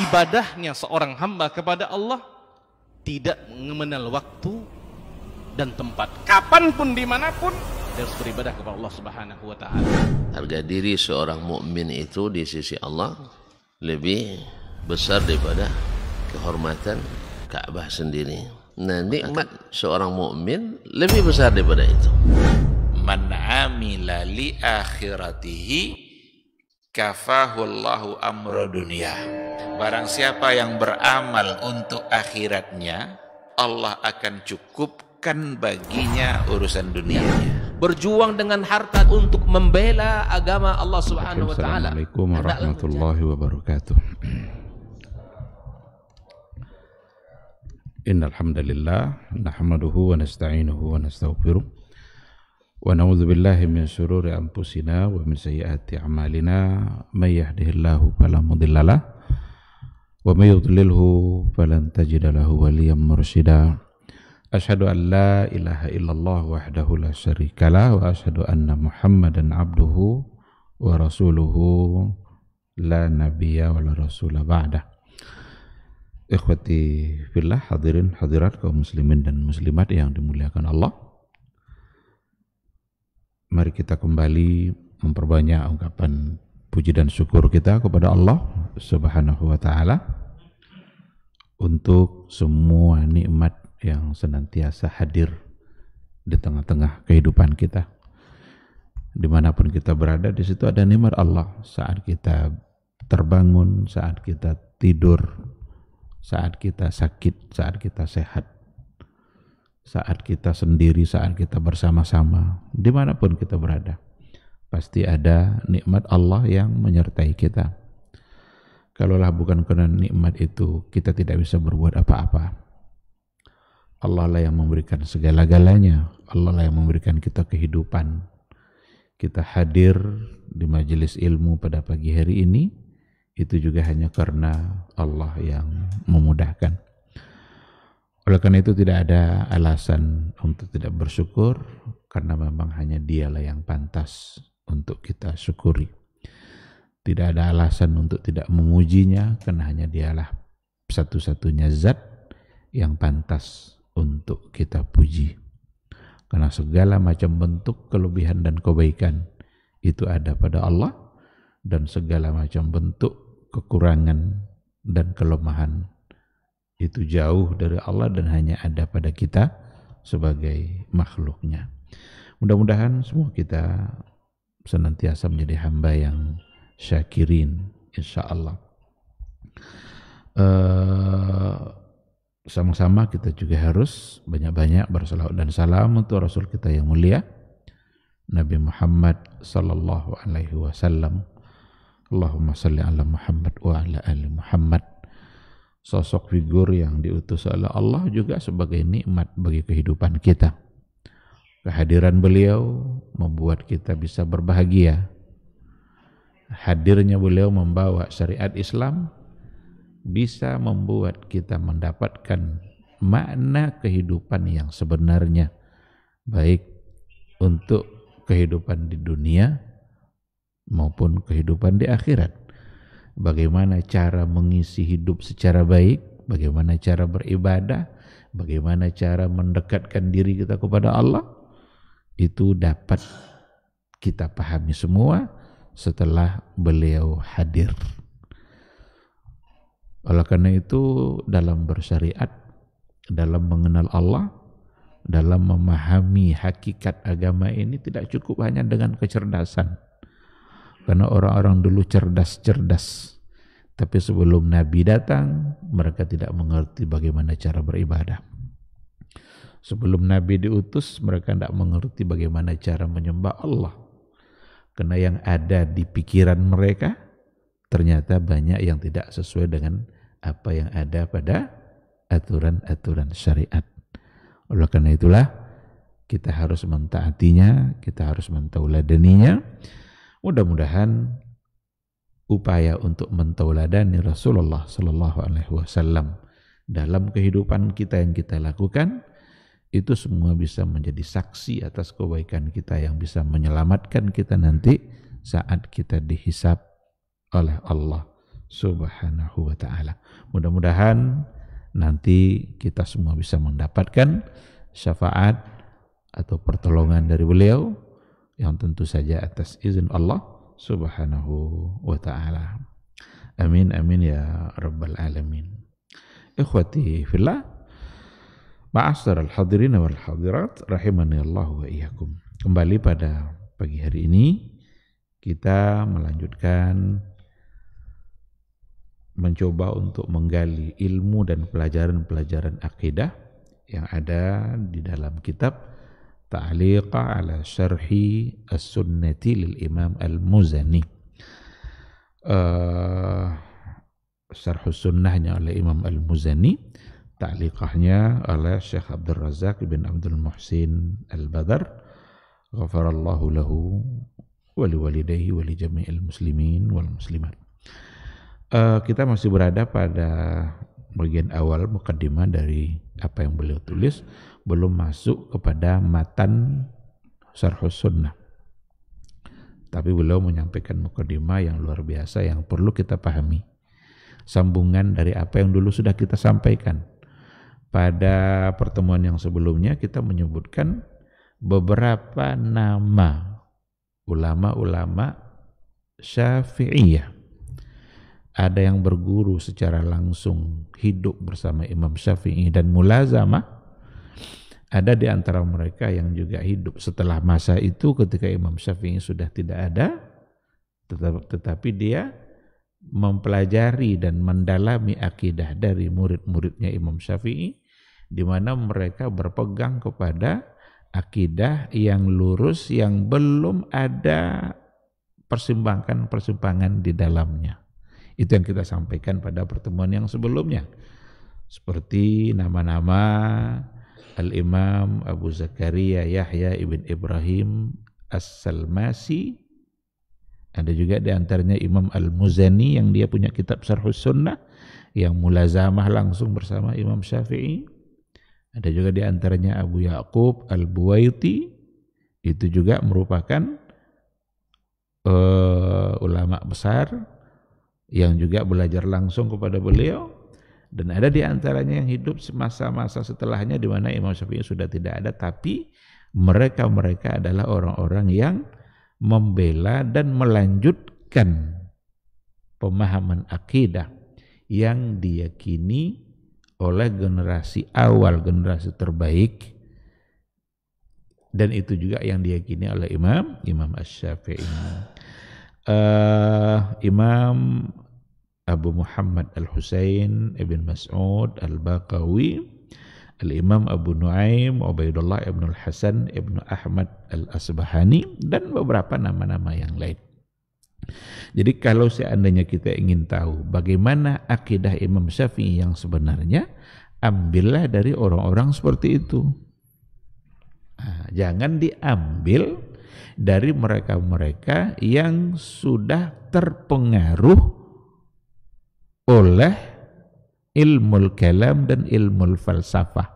ibadahnya seorang hamba kepada Allah tidak mengenal waktu dan tempat. Kapanpun dimanapun dia harus beribadah kepada Allah Subhanahu wa taala. Harga diri seorang mukmin itu di sisi Allah lebih besar daripada kehormatan Ka'bah sendiri. Nah, nikmat seorang mukmin lebih besar daripada itu. Man amila li akhiratihi kafahullahu amro dunia. Barang siapa yang beramal untuk akhiratnya, Allah akan cukupkan baginya urusan dunianya. Berjuang dengan harta untuk membela agama Allah Subhanahu wa taala. Assalamualaikum warahmatullahi wabarakatuh. Innal hamdalillah nahmaduhu wa nasta'inuhu wa nastaghfiruh ونعوذ بالله من شرور أنفسنا ومن سيئات أعمالنا من يهده الله فلا مضل له ومن يضلله فلن تجد له وليا مرشدا أشهد أن لا إله إلا الله وحده لا شريك له وأشهد أن محمدا عبده ورسوله لا نبي ولا رسول بعده Ikhwati في الله hadirat kaum muslimin dan muslimat yang dimuliakan Allah Mari kita kembali memperbanyak ungkapan puji dan syukur kita kepada Allah Subhanahu wa taala untuk semua nikmat yang senantiasa hadir di tengah-tengah kehidupan kita. Dimanapun kita berada, di situ ada nikmat Allah saat kita terbangun, saat kita tidur, saat kita sakit, saat kita sehat saat kita sendiri, saat kita bersama-sama, dimanapun kita berada, pasti ada nikmat Allah yang menyertai kita. Kalaulah bukan karena nikmat itu, kita tidak bisa berbuat apa-apa. Allah lah yang memberikan segala-galanya. Allah lah yang memberikan kita kehidupan. Kita hadir di majelis ilmu pada pagi hari ini, itu juga hanya karena Allah yang memudahkan. Oleh karena itu tidak ada alasan untuk tidak bersyukur karena memang hanya dialah yang pantas untuk kita syukuri. Tidak ada alasan untuk tidak memujinya karena hanya dialah satu-satunya zat yang pantas untuk kita puji. Karena segala macam bentuk kelebihan dan kebaikan itu ada pada Allah dan segala macam bentuk kekurangan dan kelemahan itu jauh dari Allah dan hanya ada pada kita sebagai makhluknya. Mudah-mudahan semua kita senantiasa menjadi hamba yang syakirin, insya Allah. Eh, sama-sama uh, kita juga harus banyak-banyak bersalawat dan salam untuk Rasul kita yang mulia, Nabi Muhammad Sallallahu Alaihi Wasallam. Allahumma salli ala Muhammad wa ala ali Muhammad sosok figur yang diutus oleh Allah juga sebagai nikmat bagi kehidupan kita. Kehadiran beliau membuat kita bisa berbahagia. Hadirnya beliau membawa syariat Islam bisa membuat kita mendapatkan makna kehidupan yang sebenarnya baik untuk kehidupan di dunia maupun kehidupan di akhirat bagaimana cara mengisi hidup secara baik, bagaimana cara beribadah, bagaimana cara mendekatkan diri kita kepada Allah, itu dapat kita pahami semua setelah beliau hadir. Oleh karena itu dalam bersyariat, dalam mengenal Allah, dalam memahami hakikat agama ini tidak cukup hanya dengan kecerdasan karena orang-orang dulu cerdas-cerdas. Tapi sebelum Nabi datang, mereka tidak mengerti bagaimana cara beribadah. Sebelum Nabi diutus, mereka tidak mengerti bagaimana cara menyembah Allah. Karena yang ada di pikiran mereka, ternyata banyak yang tidak sesuai dengan apa yang ada pada aturan-aturan syariat. Oleh karena itulah, kita harus mentaatinya, kita harus mentauladaninya, Mudah-mudahan upaya untuk mentauladani Rasulullah Shallallahu Alaihi Wasallam dalam kehidupan kita yang kita lakukan itu semua bisa menjadi saksi atas kebaikan kita yang bisa menyelamatkan kita nanti saat kita dihisap oleh Allah Subhanahu wa taala. Mudah-mudahan nanti kita semua bisa mendapatkan syafaat atau pertolongan dari beliau yang tentu saja atas izin Allah Subhanahu wa taala. Amin amin ya rabbal alamin. Ikhwati fillah Ma'asar al-hadirin wal hadirat rahimani Allah wa iyyakum. Kembali pada pagi hari ini kita melanjutkan mencoba untuk menggali ilmu dan pelajaran-pelajaran akidah yang ada di dalam kitab ta'liqa ala syarhi as-sunnati lil Imam Al-Muzani. Uh, syarh sunnahnya oleh Imam Al-Muzani, ta'liqahnya oleh Syekh Abdul Razak bin Abdul Muhsin Al-Badar. Ghafarallahu lahu wali liwalidayhi wali li jami'il muslimin wal muslimat. Uh, kita masih berada pada bagian awal mukadima dari apa yang beliau tulis belum masuk kepada matan syarhus sunnah tapi beliau menyampaikan mukadima yang luar biasa yang perlu kita pahami sambungan dari apa yang dulu sudah kita sampaikan pada pertemuan yang sebelumnya kita menyebutkan beberapa nama ulama-ulama Syafi'iyah ada yang berguru secara langsung hidup bersama Imam Syafi'i dan Mula'zama. ada di antara mereka yang juga hidup setelah masa itu ketika Imam Syafi'i sudah tidak ada tetap, tetapi dia mempelajari dan mendalami akidah dari murid-muridnya Imam Syafi'i di mana mereka berpegang kepada akidah yang lurus yang belum ada persimpangan-persimpangan di dalamnya. Itu yang kita sampaikan pada pertemuan yang sebelumnya. Seperti nama-nama Al-Imam Abu Zakaria Yahya ibn Ibrahim As-Salmasi ada juga di antaranya Imam Al-Muzani yang dia punya kitab Sarhus Sunnah yang mulazamah langsung bersama Imam Syafi'i. Ada juga di antaranya Abu Yaqub al buwayti itu juga merupakan uh, ulama besar yang juga belajar langsung kepada beliau dan ada di antaranya yang hidup semasa-masa setelahnya di mana Imam Syafi'i sudah tidak ada tapi mereka-mereka adalah orang-orang yang membela dan melanjutkan pemahaman akidah yang diyakini oleh generasi awal, generasi terbaik dan itu juga yang diyakini oleh Imam Imam Asy-Syafi'i. Uh, eh, Imam Abu Muhammad Al-Husain Ibn Mas'ud Al-Baqawi Al-Imam Abu Nuaim Ubaidullah Ibn Al-Hasan Ibn Ahmad Al-Asbahani dan beberapa nama-nama yang lain jadi kalau seandainya kita ingin tahu bagaimana akidah Imam Syafi'i yang sebenarnya, ambillah dari orang-orang seperti itu. Nah, jangan diambil dari mereka-mereka yang sudah terpengaruh oleh ilmu kalam dan ilmu falsafah.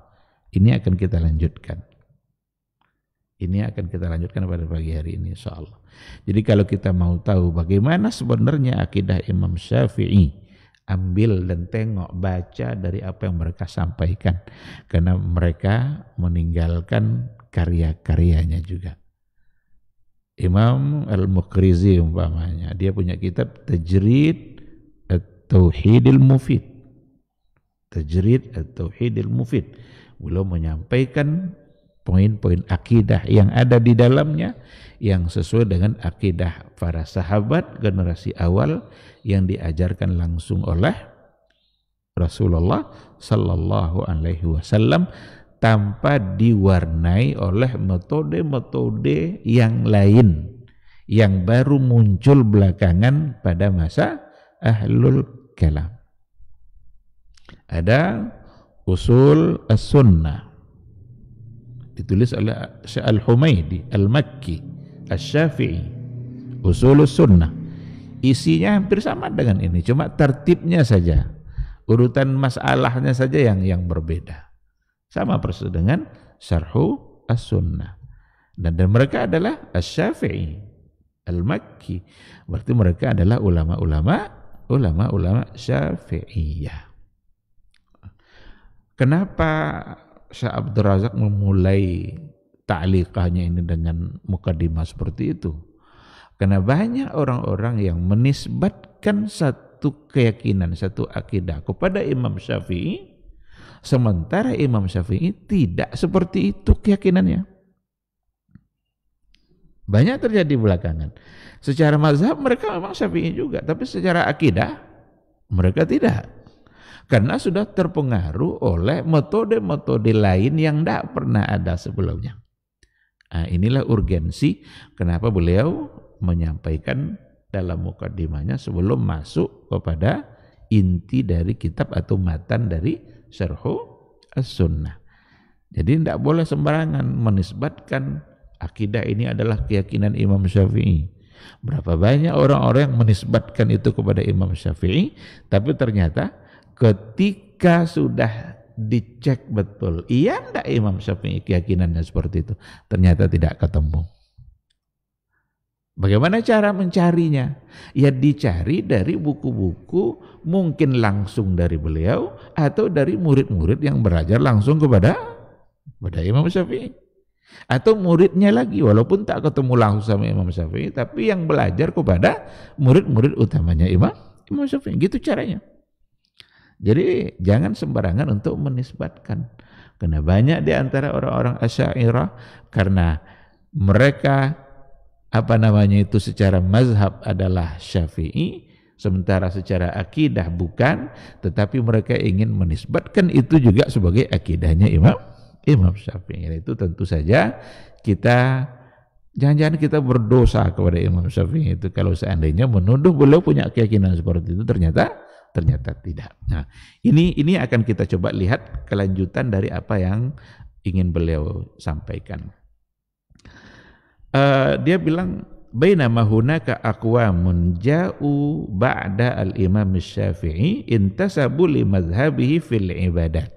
Ini akan kita lanjutkan. Ini akan kita lanjutkan pada pagi hari ini insyaallah. Jadi kalau kita mau tahu bagaimana sebenarnya akidah Imam Syafi'i, ambil dan tengok, baca dari apa yang mereka sampaikan. Karena mereka meninggalkan karya-karyanya juga. Imam Al-Mukrizi umpamanya, dia punya kitab Tajrid tauhidil mufid tajrid tauhidil mufid beliau menyampaikan poin-poin akidah yang ada di dalamnya yang sesuai dengan akidah para sahabat generasi awal yang diajarkan langsung oleh Rasulullah sallallahu alaihi wasallam tanpa diwarnai oleh metode-metode yang lain yang baru muncul belakangan pada masa ahlul kalam. Ada usul as-sunnah. Ditulis oleh Syekh Al-Humaidi, Al-Makki, Al-Syafi'i. Usul sunnah. Isinya hampir sama dengan ini, cuma tertibnya saja. Urutan masalahnya saja yang yang berbeda. Sama persis dengan Syarhu As-Sunnah. Dan, dan mereka adalah As-Syafi'i, Al-Makki. Berarti mereka adalah ulama-ulama ulama-ulama Syafi'iyah. Kenapa Syekh Abdul Razak memulai ta'liqahnya ini dengan mukadimah seperti itu? Karena banyak orang-orang yang menisbatkan satu keyakinan, satu akidah kepada Imam Syafi'i, sementara Imam Syafi'i tidak seperti itu keyakinannya. Banyak terjadi belakangan. Secara mazhab mereka memang syafi'i juga, tapi secara akidah mereka tidak. Karena sudah terpengaruh oleh metode-metode lain yang tidak pernah ada sebelumnya. Nah, inilah urgensi kenapa beliau menyampaikan dalam mukadimahnya sebelum masuk kepada inti dari kitab atau matan dari syarhu as-sunnah. Jadi tidak boleh sembarangan menisbatkan Akidah ini adalah keyakinan Imam Syafi'i. Berapa banyak orang-orang yang menisbatkan itu kepada Imam Syafi'i, tapi ternyata ketika sudah dicek betul, iya ndak Imam Syafi'i keyakinannya seperti itu, ternyata tidak ketemu. Bagaimana cara mencarinya? Ya dicari dari buku-buku mungkin langsung dari beliau atau dari murid-murid yang belajar langsung kepada kepada Imam Syafi'i. Atau muridnya lagi, walaupun tak ketemu langsung sama Imam Syafi'i, tapi yang belajar kepada murid-murid utamanya Imam Imam Syafi'i. Gitu caranya. Jadi jangan sembarangan untuk menisbatkan. Karena banyak di antara orang-orang asyairah karena mereka apa namanya itu secara mazhab adalah syafi'i, sementara secara akidah bukan, tetapi mereka ingin menisbatkan itu juga sebagai akidahnya Imam Imam iya, Syafi'i. Itu tentu saja kita jangan-jangan kita berdosa kepada Imam Syafi'i itu kalau seandainya menuduh beliau punya keyakinan seperti itu ternyata ternyata tidak. Nah, ini ini akan kita coba lihat kelanjutan dari apa yang ingin beliau sampaikan. Uh, dia bilang bainama hunaka aqwamun ja'u ba'da al-imam Syafi'i intasabu li madhhabihi fil ibadat.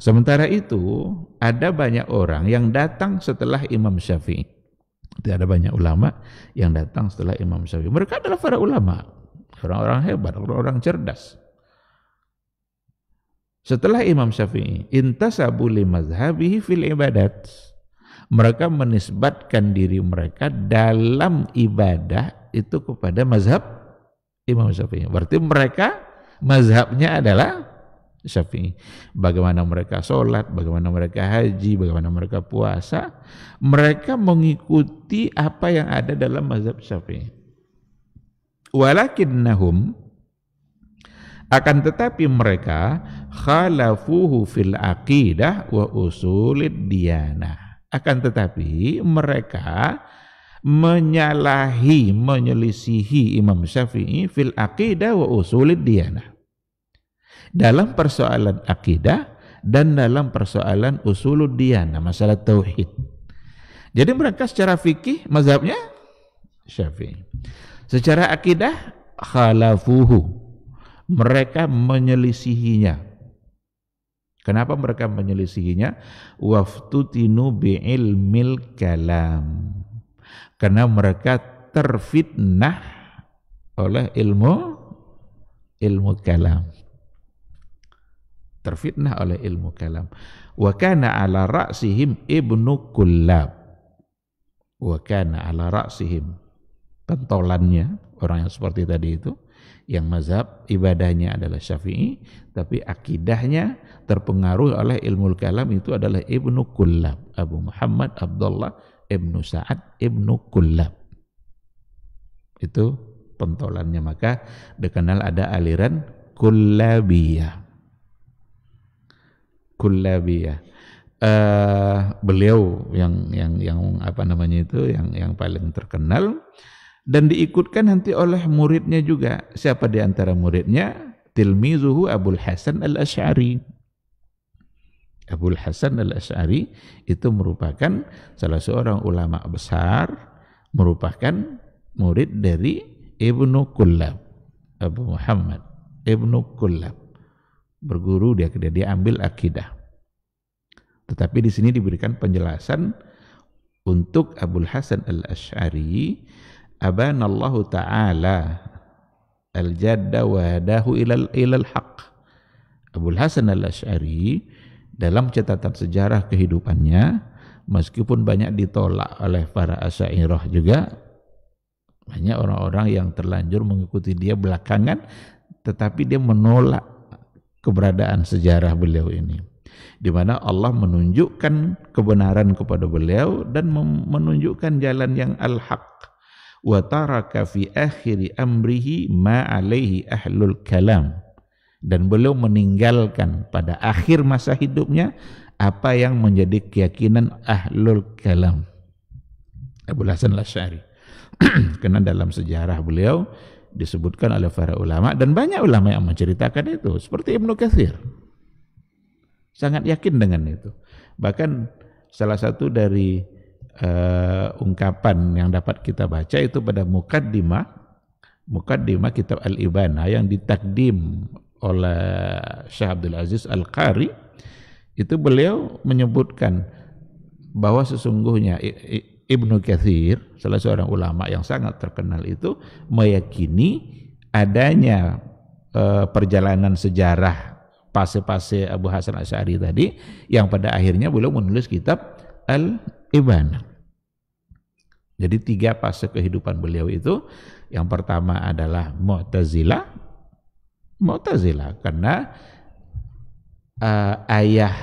Sementara itu, ada banyak orang yang datang setelah Imam Syafi'i. Tidak ada banyak ulama yang datang setelah Imam Syafi'i. Mereka adalah para ulama, orang-orang hebat, orang-orang cerdas. Setelah Imam Syafi'i, intasabu li mazhabihi fil ibadat. Mereka menisbatkan diri mereka dalam ibadah itu kepada mazhab Imam Syafi'i. Berarti mereka mazhabnya adalah Syafi'i. Bagaimana mereka sholat, bagaimana mereka haji, bagaimana mereka puasa. Mereka mengikuti apa yang ada dalam mazhab Syafi'i. Walakinnahum akan tetapi mereka khalafuhu fil aqidah wa usulid diyanah. Akan tetapi mereka menyalahi, menyelisihi Imam Syafi'i fil aqidah wa usulid diyanah dalam persoalan akidah dan dalam persoalan usuluddin, nah, masalah tauhid. Jadi mereka secara fikih mazhabnya Syafi'i. Secara akidah khalafuhu. Mereka menyelisihinya. Kenapa mereka menyelisihinya? Waftutinu bi'ilmil kalam. Karena mereka terfitnah oleh ilmu ilmu kalam terfitnah oleh ilmu kalam wa kana ala ra'sihim ibnu kullab wa kana ala ra'sihim pentolannya orang yang seperti tadi itu yang mazhab ibadahnya adalah syafi'i tapi akidahnya terpengaruh oleh ilmu kalam itu adalah Ibnu Kullab Abu Muhammad Abdullah Ibnu Sa'ad Ibnu Kullab itu pentolannya maka dikenal ada aliran kullabiyah Kullabiyah. Uh, eh, beliau yang yang yang apa namanya itu yang yang paling terkenal dan diikutkan nanti oleh muridnya juga. Siapa di antara muridnya? Tilmizuhu Abul Hasan al Ashari. Abul Hasan al Ashari itu merupakan salah seorang ulama besar, merupakan murid dari Ibnu Kullab, Abu Muhammad Ibnu Kullab berguru dia dia, dia ambil akidah. Tetapi di sini diberikan penjelasan untuk Abdul Hasan al Ashari, Allah Taala al jadda wa dahu ilal ilal haq. Abdul Hasan al Ashari dalam catatan sejarah kehidupannya meskipun banyak ditolak oleh para asyairah juga banyak orang-orang yang terlanjur mengikuti dia belakangan tetapi dia menolak keberadaan sejarah beliau ini di mana Allah menunjukkan kebenaran kepada beliau dan menunjukkan jalan yang al-haq wa taraka fi akhiri amrihi ma alaihi ahlul kalam dan beliau meninggalkan pada akhir masa hidupnya apa yang menjadi keyakinan ahlul kalam Abu Hasan Al-Asy'ari karena dalam sejarah beliau disebutkan oleh para ulama dan banyak ulama yang menceritakan itu seperti Ibnu Katsir sangat yakin dengan itu bahkan salah satu dari uh, ungkapan yang dapat kita baca itu pada mukaddimah mukaddimah kitab Al-Ibana yang ditakdim oleh Syekh Abdul Aziz Al-Qari itu beliau menyebutkan bahwa sesungguhnya Ibnu Kathir, salah seorang ulama yang sangat terkenal itu, meyakini adanya uh, perjalanan sejarah fase-fase Abu Hasan Asy'ari tadi yang pada akhirnya beliau menulis kitab al ibana Jadi tiga fase kehidupan beliau itu yang pertama adalah Mu'tazilah. Mu'tazilah karena uh, ayah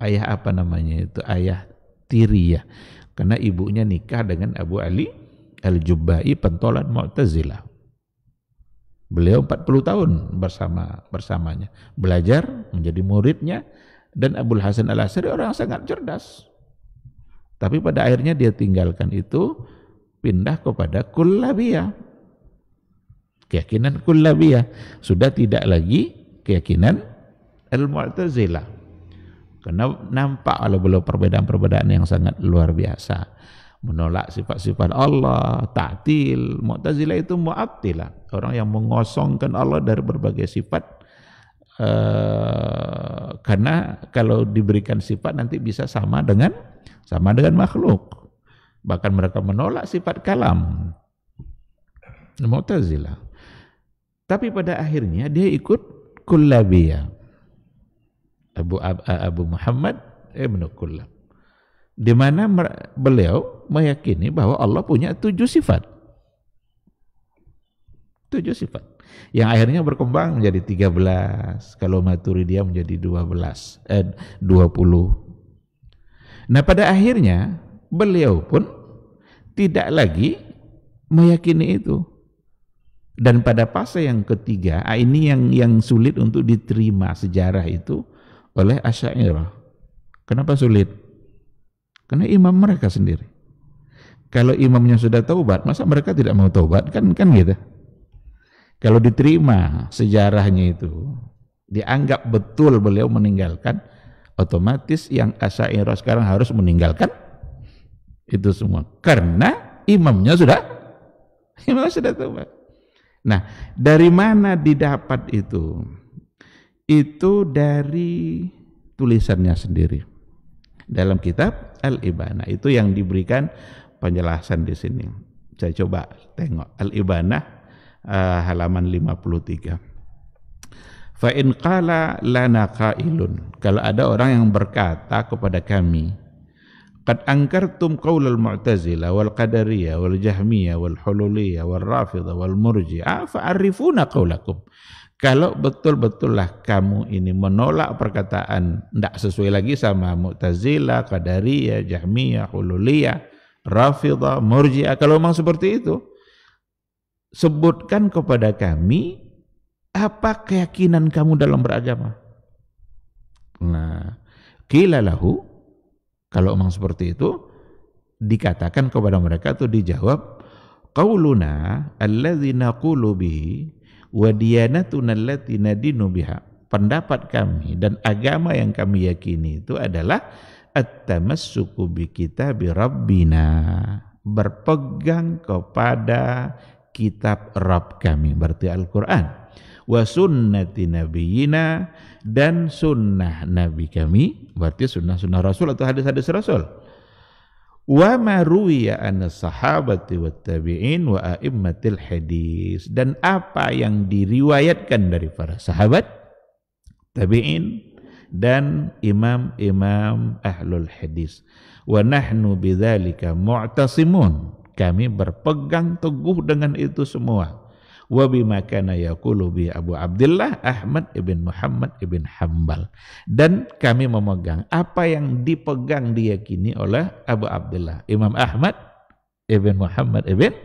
ayah apa namanya itu ayah tiri ya karena ibunya nikah dengan Abu Ali Al-Jubba'i pentolan Mu'tazilah. Beliau 40 tahun bersama bersamanya. Belajar, menjadi muridnya, dan Abu Hasan Al-Asri orang sangat cerdas. Tapi pada akhirnya dia tinggalkan itu, pindah kepada kullabiyah. Keyakinan kullabiyah. Sudah tidak lagi keyakinan al-mu'tazilah. Karena nampak oleh beliau perbedaan-perbedaan yang sangat luar biasa. Menolak sifat-sifat Allah, taktil, mu'tazilah itu mu'attilah. Orang yang mengosongkan Allah dari berbagai sifat Uh, karena kalau diberikan sifat nanti bisa sama dengan sama dengan makhluk. Bahkan mereka menolak sifat kalam. Mu'tazilah. Tapi pada akhirnya dia ikut kullabiyah. Abu eh, Abu Muhammad Ibnu Kullab di mana beliau meyakini bahwa Allah punya tujuh sifat. Tujuh sifat. Yang akhirnya berkembang menjadi tiga belas, Kalau maturi dia menjadi dua belas, Eh, puluh. Nah pada akhirnya beliau pun tidak lagi meyakini itu. Dan pada fase yang ketiga, ah, ini yang yang sulit untuk diterima sejarah itu oleh Asyairah. Kenapa sulit? Karena imam mereka sendiri. Kalau imamnya sudah taubat, masa mereka tidak mau taubat? Kan kan gitu. Kalau diterima sejarahnya itu, dianggap betul beliau meninggalkan, otomatis yang Asyairah sekarang harus meninggalkan itu semua. Karena imamnya sudah imam sudah taubat. Nah, dari mana didapat itu? itu dari tulisannya sendiri dalam kitab al ibana itu yang diberikan penjelasan di sini saya coba tengok al ibana uh, eh, halaman 53 fa in qala lana qailun kalau ada orang yang berkata kepada kami Qad angkartum qaulal mu'tazilah wal qadariyah wal jahmiyah wal hululiyah wal rafidah wal murji'ah fa'arifuna qaulakum. Kalau betul betul lah kamu ini menolak perkataan tidak sesuai lagi sama Mu'tazila, Qadariyah, Jahmiyah, Hululiyah, Rafidah, Murji'ah, kalau memang seperti itu, sebutkan kepada kami apa keyakinan kamu dalam beragama. Nah, kila lahu, kalau memang seperti itu, dikatakan kepada mereka itu dijawab, Qauluna alladhi naqulu bihi wa diyanatuna allati nadinu biha pendapat kami dan agama yang kami yakini itu adalah at-tamassuku bi kitabi rabbina berpegang kepada kitab Rabb kami berarti Al-Qur'an wa sunnati nabiyina dan sunnah nabi kami berarti sunnah-sunnah rasul atau hadis-hadis rasul wa ma ruwiya an sahabati wa tabi'in wa a'immatil hadis dan apa yang diriwayatkan dari para sahabat tabi'in dan imam-imam ahlul hadis wa nahnu bidzalika mu'tasimun kami berpegang teguh dengan itu semua wa bima kana yaqulu bi Abu Abdullah Ahmad ibn Muhammad ibn Hambal dan kami memegang apa yang dipegang diyakini oleh Abu Abdullah Imam Ahmad ibn Muhammad ibn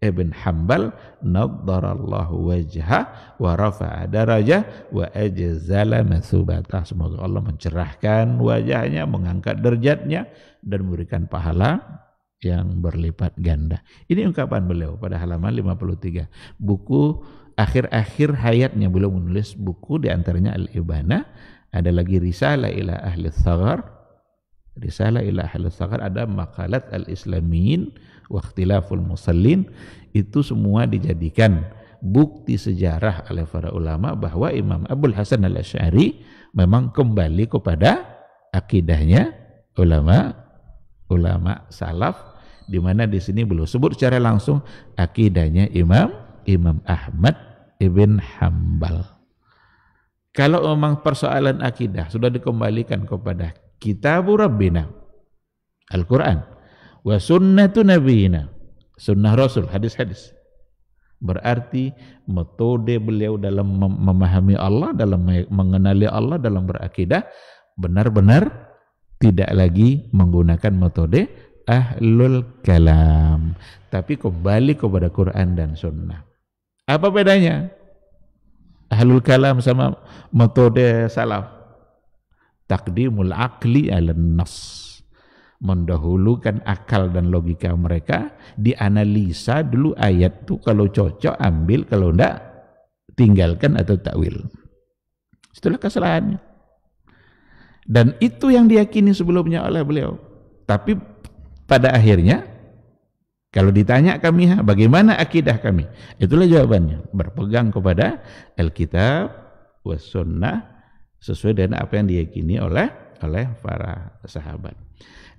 ibn Hambal naddarallahu wajha wa rafa'a darajah wa ajzala masubatah semoga Allah mencerahkan wajahnya mengangkat derajatnya dan memberikan pahala yang berlipat ganda. Ini ungkapan beliau pada halaman 53. Buku akhir-akhir hayatnya beliau menulis buku di antaranya Al-Ibana, ada lagi Risalah ila Ahli Thagar, Risalah ila Ahli Thagar, ada Makalat Al-Islamin, Waktilaful Musallin, itu semua dijadikan bukti sejarah oleh para ulama bahwa Imam Abdul Hasan Al-Asy'ari memang kembali kepada akidahnya ulama ulama salaf di mana di sini belum sebut secara langsung akidahnya Imam Imam Ahmad ibn Hambal. Kalau memang persoalan akidah sudah dikembalikan kepada kitab Rabbina Al-Quran wa sunnatu nabiyina sunnah Rasul hadis-hadis berarti metode beliau dalam memahami Allah dalam mengenali Allah dalam berakidah benar-benar tidak lagi menggunakan metode ahlul kalam tapi kembali kepada Quran dan sunnah apa bedanya ahlul kalam sama metode salaf takdimul akli ala nas mendahulukan akal dan logika mereka dianalisa dulu ayat tuh kalau cocok ambil kalau enggak tinggalkan atau takwil Setelah kesalahannya dan itu yang diyakini sebelumnya oleh beliau. Tapi pada akhirnya, kalau ditanya kami, bagaimana akidah kami? Itulah jawabannya. Berpegang kepada Alkitab, was sunnah, sesuai dengan apa yang diyakini oleh oleh para sahabat.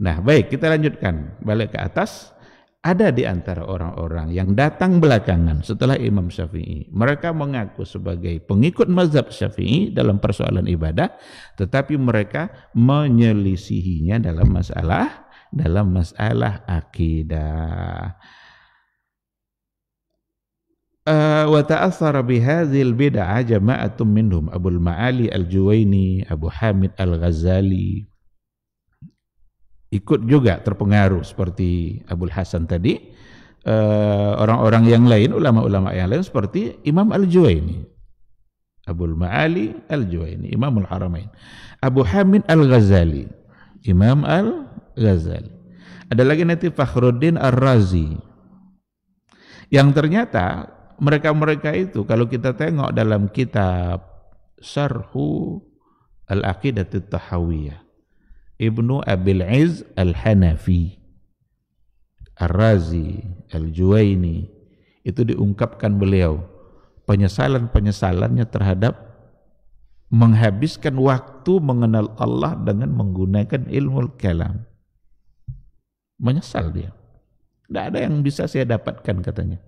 Nah, baik kita lanjutkan balik ke atas. Ada di antara orang-orang yang datang belakangan setelah Imam Syafi'i. Mereka mengaku sebagai pengikut mazhab Syafi'i dalam persoalan ibadah, tetapi mereka menyelisihinya dalam masalah dalam masalah akidah. Eh, wa ta'assara bihazil bid'ah jama'atum minhum Abu maali Al-Juwaini, Abu Hamid Al-Ghazali, ikut juga terpengaruh seperti Abul Hasan tadi eh, orang-orang uh, yang lain ulama-ulama yang lain seperti Imam Al-Juwaini Abul Ma'ali Al-Juwaini Imamul Haramain Abu Hamid Al-Ghazali Imam Al-Ghazali ada lagi nanti Fakhruddin Ar-Razi yang ternyata mereka-mereka itu kalau kita tengok dalam kitab Sarhu Al-Aqidatut Tahawiyah Ibnu Abil Iz Al-Hanafi Ar-Razi Al-Juwaini itu diungkapkan beliau penyesalan-penyesalannya terhadap menghabiskan waktu mengenal Allah dengan menggunakan ilmu kalam menyesal dia tidak ada yang bisa saya dapatkan katanya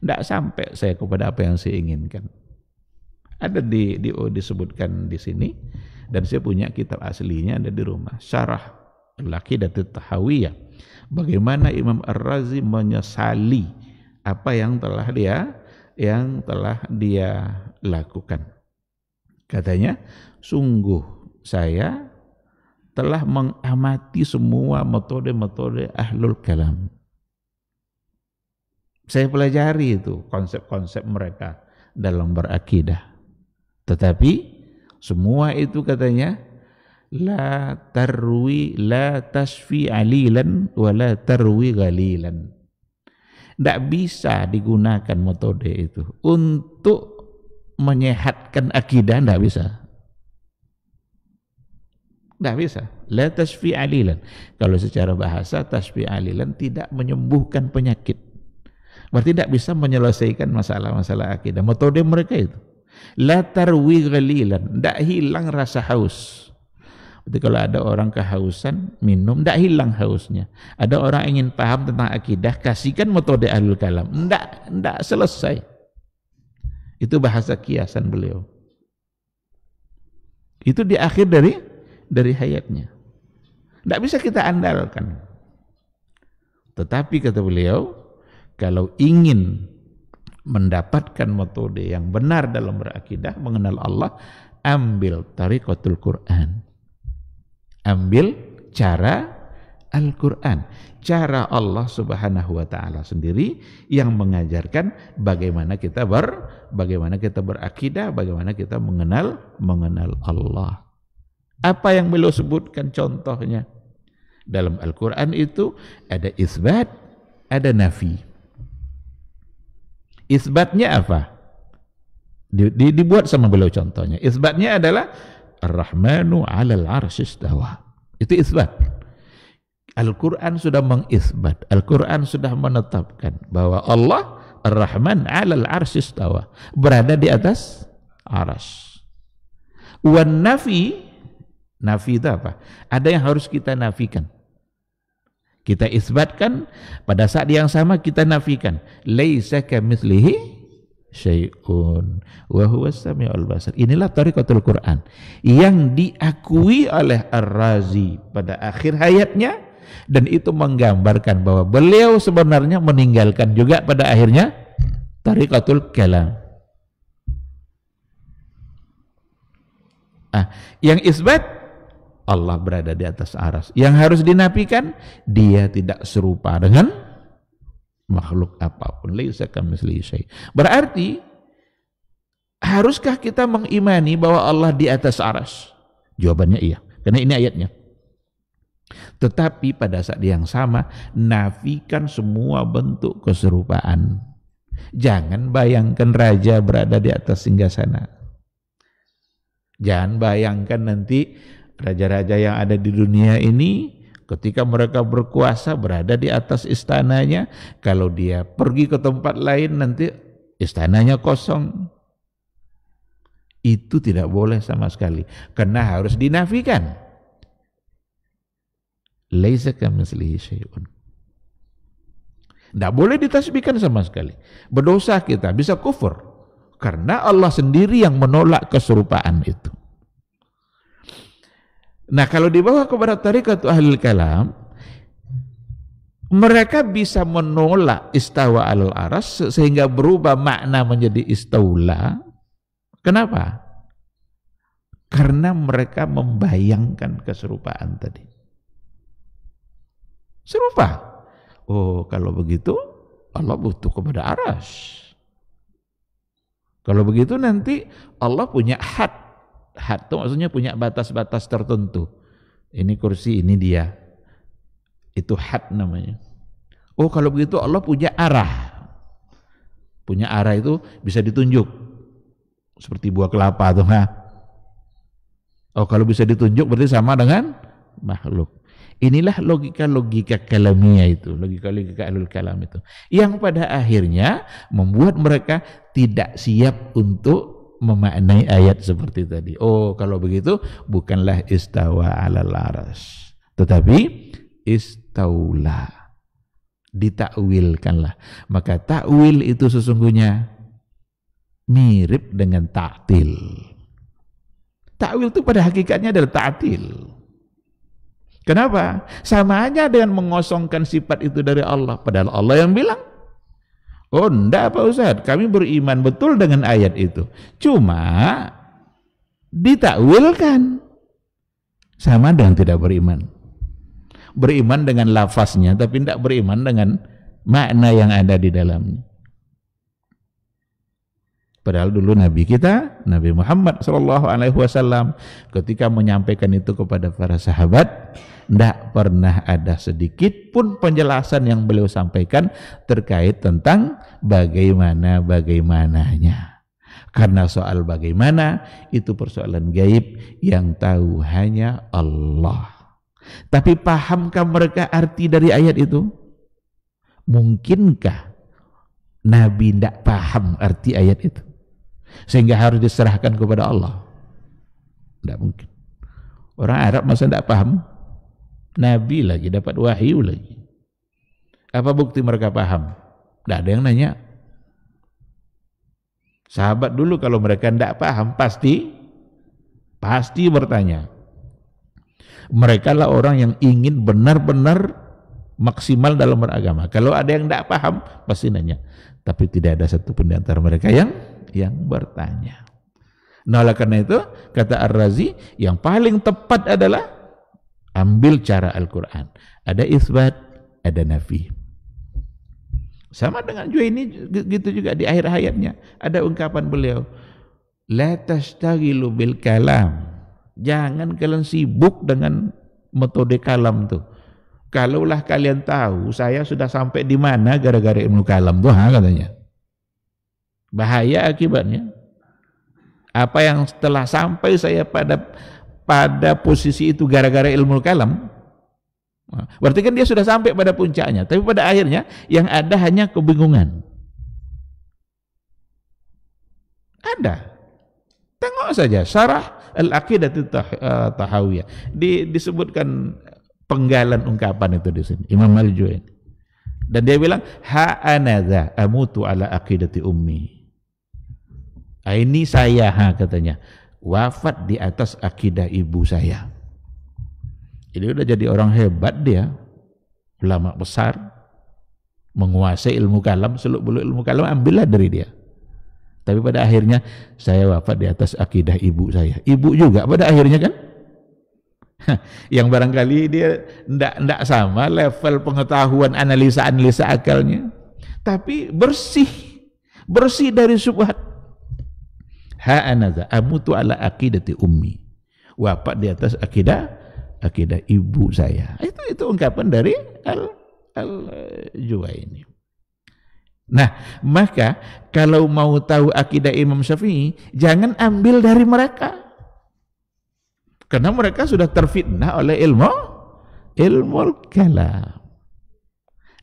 tidak sampai saya kepada apa yang saya inginkan ada di, di disebutkan di sini dan saya punya kitab aslinya ada di rumah syarah laki dan Tahawiyah bagaimana Imam Ar-Razi menyesali apa yang telah dia yang telah dia lakukan katanya sungguh saya telah mengamati semua metode-metode ahlul kalam saya pelajari itu konsep-konsep mereka dalam berakidah tetapi semua itu katanya la tarwi la tasfi alilan wa tarwi galilan. Tidak bisa digunakan metode itu untuk menyehatkan akidah tidak bisa. Tidak bisa. La tasfi alilan. Kalau secara bahasa tasfi alilan tidak menyembuhkan penyakit. Berarti tidak bisa menyelesaikan masalah-masalah akidah. Metode mereka itu. Latar ghalilan. tidak hilang rasa haus. Jadi kalau ada orang kehausan, minum, tidak hilang hausnya. Ada orang ingin paham tentang akidah, kasihkan metode ahlul kalam. Tidak, tidak selesai. Itu bahasa kiasan beliau. Itu di akhir dari dari hayatnya. Tidak bisa kita andalkan. Tetapi kata beliau, kalau ingin mendapatkan metode yang benar dalam berakidah mengenal Allah ambil tarikatul Quran ambil cara Al-Quran cara Allah subhanahu wa ta'ala sendiri yang mengajarkan bagaimana kita ber bagaimana kita berakidah bagaimana kita mengenal mengenal Allah apa yang beliau sebutkan contohnya dalam Al-Quran itu ada isbat ada nafi Isbatnya apa? Di, di, dibuat sama beliau contohnya. Isbatnya adalah Ar-Rahmanu 'alal arsis Itu isbat. Al-Qur'an sudah mengisbat, Al-Qur'an sudah menetapkan bahwa Allah Ar-Rahman 'alal arsis berada di atas aras. Wan nafi nafi itu apa? Ada yang harus kita nafikan. Kita isbatkan, pada saat yang sama kita nafikan. Laisa kamitslihi syai'un wa huwa samiul basir. Inilah tariqatul Quran yang diakui oleh Ar-Razi pada akhir hayatnya dan itu menggambarkan bahwa beliau sebenarnya meninggalkan juga pada akhirnya tariqatul kalam. Ah, yang isbat Allah berada di atas aras. Yang harus dinafikan, dia tidak serupa dengan makhluk apapun. Berarti, haruskah kita mengimani bahwa Allah di atas aras? Jawabannya iya. Karena ini ayatnya. Tetapi pada saat yang sama, nafikan semua bentuk keserupaan. Jangan bayangkan raja berada di atas singgah sana. Jangan bayangkan nanti raja-raja yang ada di dunia ini ketika mereka berkuasa berada di atas istananya kalau dia pergi ke tempat lain nanti istananya kosong itu tidak boleh sama sekali karena harus dinafikan laisa kamitslihi syai'un tidak boleh ditasbihkan sama sekali berdosa kita bisa kufur karena Allah sendiri yang menolak keserupaan itu Nah kalau dibawa kepada tarikat ahli kalam, mereka bisa menolak istawa alal aras sehingga berubah makna menjadi istaula. Kenapa? Karena mereka membayangkan keserupaan tadi. Serupa. Oh, kalau begitu Allah butuh kepada aras. Kalau begitu nanti Allah punya hat had itu maksudnya punya batas-batas tertentu. Ini kursi, ini dia. Itu had namanya. Oh kalau begitu Allah punya arah. Punya arah itu bisa ditunjuk. Seperti buah kelapa tuh nah. Oh kalau bisa ditunjuk berarti sama dengan makhluk. Inilah logika-logika kalamia itu, logika-logika alul kalam itu. Yang pada akhirnya membuat mereka tidak siap untuk memaknai ayat seperti tadi. Oh, kalau begitu bukanlah istawa ala laras Tetapi istaula. Ditakwilkanlah. Maka takwil itu sesungguhnya mirip dengan taktil. Takwil itu pada hakikatnya adalah taktil. Kenapa? Sama aja dengan mengosongkan sifat itu dari Allah. Padahal Allah yang bilang. Oh enggak Pak Ustadz, kami beriman betul dengan ayat itu. Cuma ditakwilkan. Sama dengan tidak beriman. Beriman dengan lafaznya, tapi tidak beriman dengan makna yang ada di dalamnya. Padahal dulu Nabi kita, Nabi Muhammad SAW, ketika menyampaikan itu kepada para sahabat, tidak pernah ada sedikit pun penjelasan yang beliau sampaikan terkait tentang bagaimana bagaimananya. Karena soal bagaimana itu persoalan gaib yang tahu hanya Allah. Tapi pahamkah mereka arti dari ayat itu? Mungkinkah Nabi tidak paham arti ayat itu? Sehingga harus diserahkan kepada Allah. Tidak mungkin. Orang Arab masa tidak paham Nabi lagi, dapat wahyu lagi. Apa bukti mereka paham? Tidak ada yang nanya. Sahabat dulu kalau mereka tidak paham pasti pasti bertanya. Mereka lah orang yang ingin benar-benar maksimal dalam beragama. Kalau ada yang tidak paham pasti nanya. Tapi tidak ada satupun di antara mereka yang yang bertanya. Nah oleh karena itu kata Ar-Razi yang paling tepat adalah Ambil cara Al-Quran. Ada isbat, ada nafi. Sama dengan juga ini gitu juga di akhir hayatnya. Ada ungkapan beliau. La tashtagilu bil kalam. Jangan kalian sibuk dengan metode kalam tuh. Kalaulah kalian tahu saya sudah sampai di mana gara-gara ilmu kalam tuh ha, katanya. Bahaya akibatnya. Apa yang telah sampai saya pada pada posisi itu gara-gara ilmu kalam, berarti kan dia sudah sampai pada puncaknya. Tapi pada akhirnya yang ada hanya kebingungan. Ada. Tengok saja syarah al-aqidah eh, tahawiyah. Di, disebutkan penggalan ungkapan itu di sini. Imam al -Juin. Dan dia bilang, ha anadha amutu ala aqidati ummi. Ah, ini saya ha katanya wafat di atas akidah ibu saya. Jadi udah jadi orang hebat dia, ulama besar, menguasai ilmu kalam, seluk beluk ilmu kalam, ambillah dari dia. Tapi pada akhirnya saya wafat di atas akidah ibu saya. Ibu juga pada akhirnya kan? Yang barangkali dia ndak ndak sama level pengetahuan analisa analisa akalnya, tapi bersih bersih dari subhat ha anaza amutu ala akidati ummi wafat di atas akidah akidah ibu saya itu itu ungkapan dari al al eh, ini nah maka kalau mau tahu akidah Imam Syafi'i jangan ambil dari mereka karena mereka sudah terfitnah oleh ilmu ilmu kalam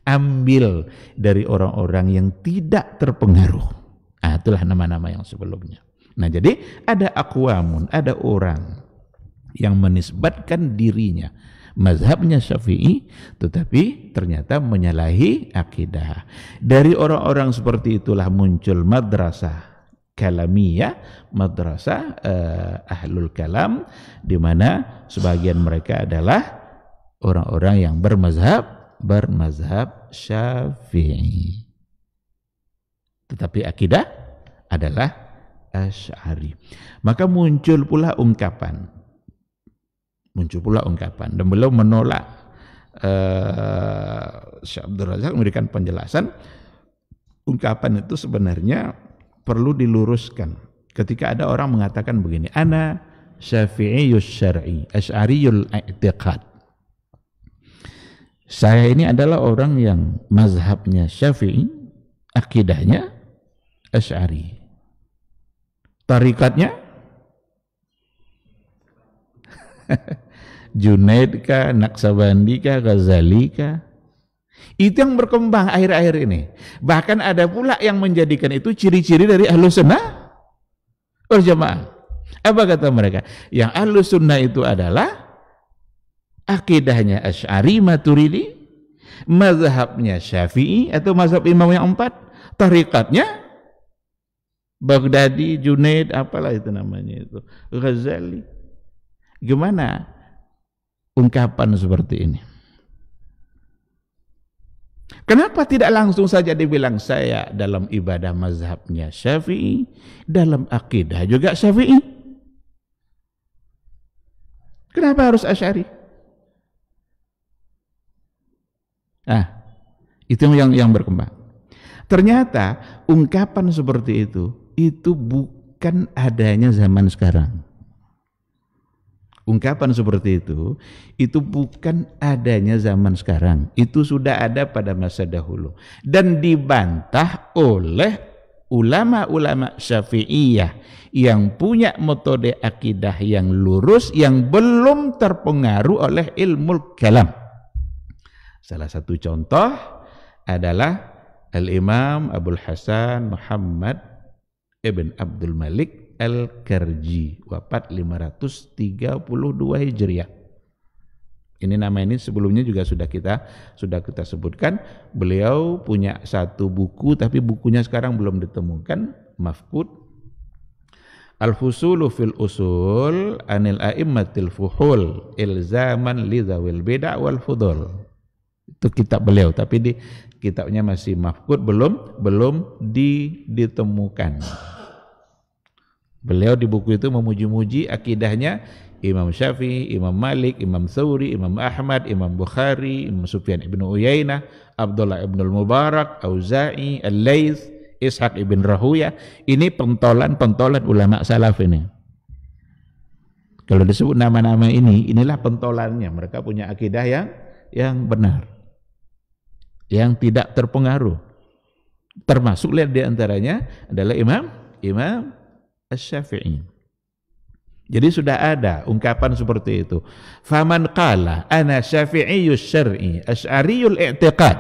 ambil dari orang-orang yang tidak terpengaruh nah, itulah nama-nama yang sebelumnya Nah jadi ada akwamun, ada orang yang menisbatkan dirinya mazhabnya Syafi'i tetapi ternyata menyalahi akidah. Dari orang-orang seperti itulah muncul madrasah kalamiyah, madrasah eh, ahlul kalam di mana sebagian mereka adalah orang-orang yang bermazhab bermazhab Syafi'i. Tetapi akidah adalah Ash'ari. Maka muncul pula ungkapan. Muncul pula ungkapan dan beliau menolak uh, Syekh Abdul Razak memberikan penjelasan ungkapan itu sebenarnya perlu diluruskan. Ketika ada orang mengatakan begini, ana syafi'iyus syar'i, asy'ariyul i'tiqad. Saya ini adalah orang yang mazhabnya syafi'i, akidahnya asy'ari tarikatnya Junaid kah, Naksabandi kah, Ghazali kah itu yang berkembang akhir-akhir ini bahkan ada pula yang menjadikan itu ciri-ciri dari ahlu sunnah Berjamaah. apa kata mereka yang ahlu sunnah itu adalah akidahnya Ashari, Maturidi mazhabnya Syafi'i atau mazhab imam yang empat tarikatnya Baghdadi, Junaid, apalah itu namanya itu. Ghazali. Gimana ungkapan seperti ini? Kenapa tidak langsung saja dibilang saya dalam ibadah mazhabnya Syafi'i, dalam akidah juga Syafi'i? Kenapa harus Asy'ari? Ah, itu yang yang berkembang. Ternyata ungkapan seperti itu itu bukan adanya zaman sekarang. Ungkapan seperti itu, itu bukan adanya zaman sekarang. Itu sudah ada pada masa dahulu. Dan dibantah oleh ulama-ulama syafi'iyah yang punya metode akidah yang lurus yang belum terpengaruh oleh ilmu kalam. Salah satu contoh adalah Al-Imam abul Hasan Muhammad Ibn Abdul Malik Al-Karji wafat 532 Hijriah. Ini nama ini sebelumnya juga sudah kita sudah kita sebutkan. Beliau punya satu buku tapi bukunya sekarang belum ditemukan, mafkut. Al-fusulu fil usul anil a'immatil fuhul ilzaman lidawil beda' wal fudul. Itu kitab beliau tapi di kitabnya masih mafkut belum belum ditemukan. Beliau di buku itu memuji-muji akidahnya Imam Syafi'i, Imam Malik, Imam Thawri, Imam Ahmad, Imam Bukhari, Imam Sufyan ibn Uyainah, Abdullah ibn Mubarak, Auza'i, Al-Layth, Ishaq ibn rahuya Ini pentolan-pentolan ulama salaf ini. Kalau disebut nama-nama ini, inilah pentolannya. Mereka punya akidah yang yang benar. Yang tidak terpengaruh. Termasuk lihat diantaranya adalah Imam Imam Asy-Syafi'i. Jadi sudah ada ungkapan seperti itu. Faman qala ana syafi'iyus syar'i asy'ariyul i'tiqad.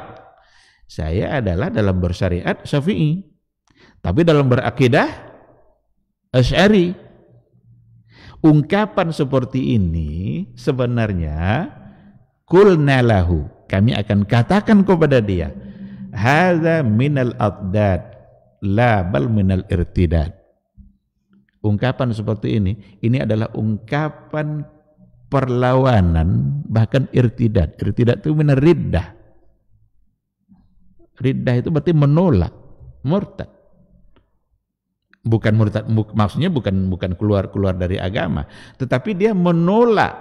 Saya adalah dalam bersyariat Syafi'i. Tapi dalam berakidah Asy'ari. Ungkapan seperti ini sebenarnya kulnalahu. Kami akan katakan kepada dia, hadza minal adad la bal minal irtidad ungkapan seperti ini ini adalah ungkapan perlawanan bahkan irtidat irtidat itu benar riddah itu berarti menolak murtad bukan murtad maksudnya bukan bukan keluar keluar dari agama tetapi dia menolak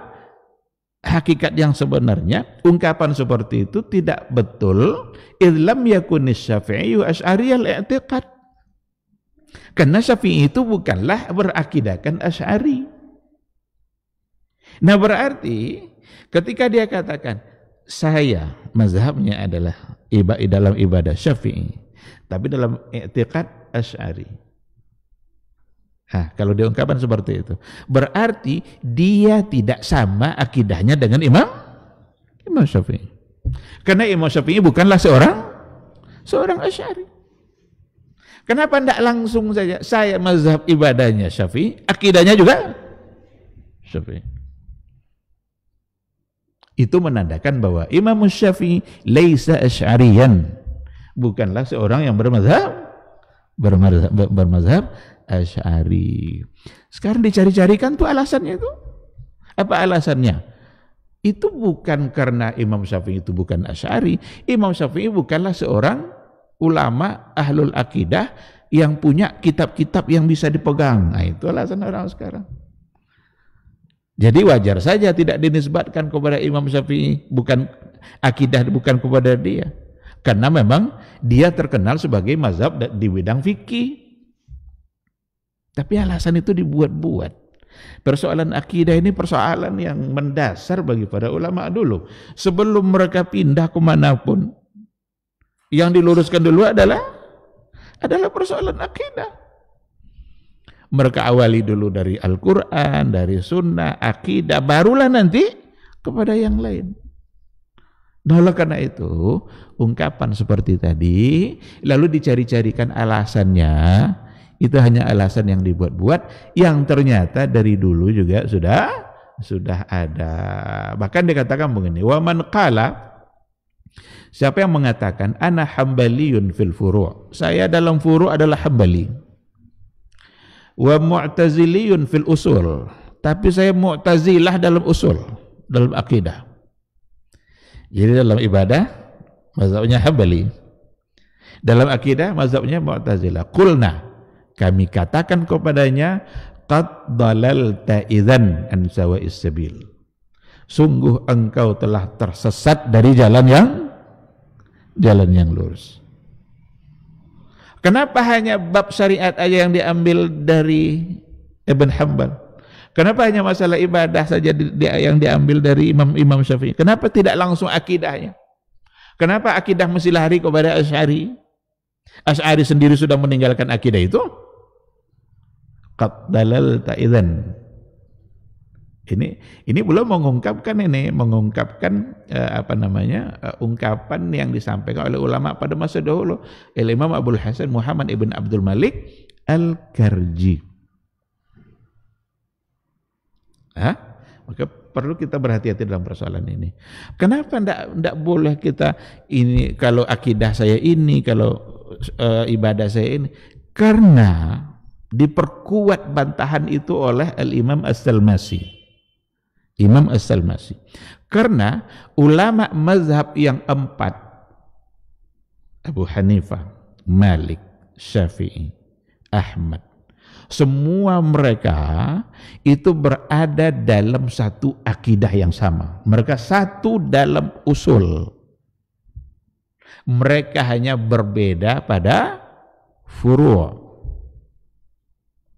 hakikat yang sebenarnya ungkapan seperti itu tidak betul idlam yakunis syafi'iyu asy'ariyal i'tiqad karena Syafi'i itu bukanlah berakidahkan Asy'ari. Nah berarti ketika dia katakan saya mazhabnya adalah iba, dalam ibadah Syafi'i, tapi dalam i'tiqad Asy'ari. Nah, kalau dia ungkapan seperti itu, berarti dia tidak sama akidahnya dengan Imam Imam Syafi'i. Karena Imam Syafi'i bukanlah seorang seorang Asy'ari. Kenapa tidak langsung saja? Saya mazhab ibadahnya Syafi'i, akidahnya juga Syafi'i. Itu menandakan bahwa Imam Syafi'i laisa asy'ariyan. Bukanlah seorang yang bermazhab bermazhab, bermazhab asy'ari. Sekarang dicari-carikan tuh alasannya itu. Apa alasannya? Itu bukan karena Imam Syafi'i itu bukan asy'ari. Imam Syafi'i bukanlah seorang ulama ahlul akidah yang punya kitab-kitab yang bisa dipegang. Nah, itu alasan orang sekarang. Jadi wajar saja tidak dinisbatkan kepada Imam Syafi'i, bukan akidah bukan kepada dia. Karena memang dia terkenal sebagai mazhab di bidang fikih. Tapi alasan itu dibuat-buat. Persoalan akidah ini persoalan yang mendasar bagi para ulama dulu. Sebelum mereka pindah kemanapun, yang diluruskan dulu adalah adalah persoalan akidah. Mereka awali dulu dari Al-Quran, dari sunnah, akidah, barulah nanti kepada yang lain. Nah, oleh karena itu, ungkapan seperti tadi, lalu dicari-carikan alasannya, itu hanya alasan yang dibuat-buat, yang ternyata dari dulu juga sudah sudah ada. Bahkan dikatakan begini, waman kala Siapa yang mengatakan ana hambaliyun fil furu'? Saya dalam furu' adalah hambali. Wa mu'taziliyun fil usul. Tapi saya mu'tazilah dalam usul, dalam akidah. Jadi dalam ibadah mazhabnya hambali. Dalam akidah mazhabnya mu'tazilah. Kulna kami katakan kepadanya qad dalalta idzan an sawa'is sabil. Sungguh engkau telah tersesat dari jalan yang jalan yang lurus. Kenapa hanya bab syariat aja yang diambil dari Ibn Hanbal? Kenapa hanya masalah ibadah saja yang diambil dari Imam-Imam Syafi'i? Kenapa tidak langsung akidahnya? Kenapa akidah mesti lari kepada Asy'ari? Asy'ari sendiri sudah meninggalkan akidah itu. Qad dalalta idzan ini ini belum mengungkapkan ini mengungkapkan uh, apa namanya uh, ungkapan yang disampaikan oleh ulama pada masa dahulu Imam Abdul Hasan Muhammad ibn Abdul Malik Al Karji. Hah? Maka perlu kita berhati-hati dalam persoalan ini. Kenapa tidak ndak boleh kita ini kalau akidah saya ini, kalau uh, ibadah saya ini? Karena diperkuat bantahan itu oleh Al Imam As-Salmasi. Imam As-Salmasi. Karena ulama mazhab yang empat, Abu Hanifah, Malik, Syafi'i, Ahmad, semua mereka itu berada dalam satu akidah yang sama. Mereka satu dalam usul. Mereka hanya berbeda pada furu'.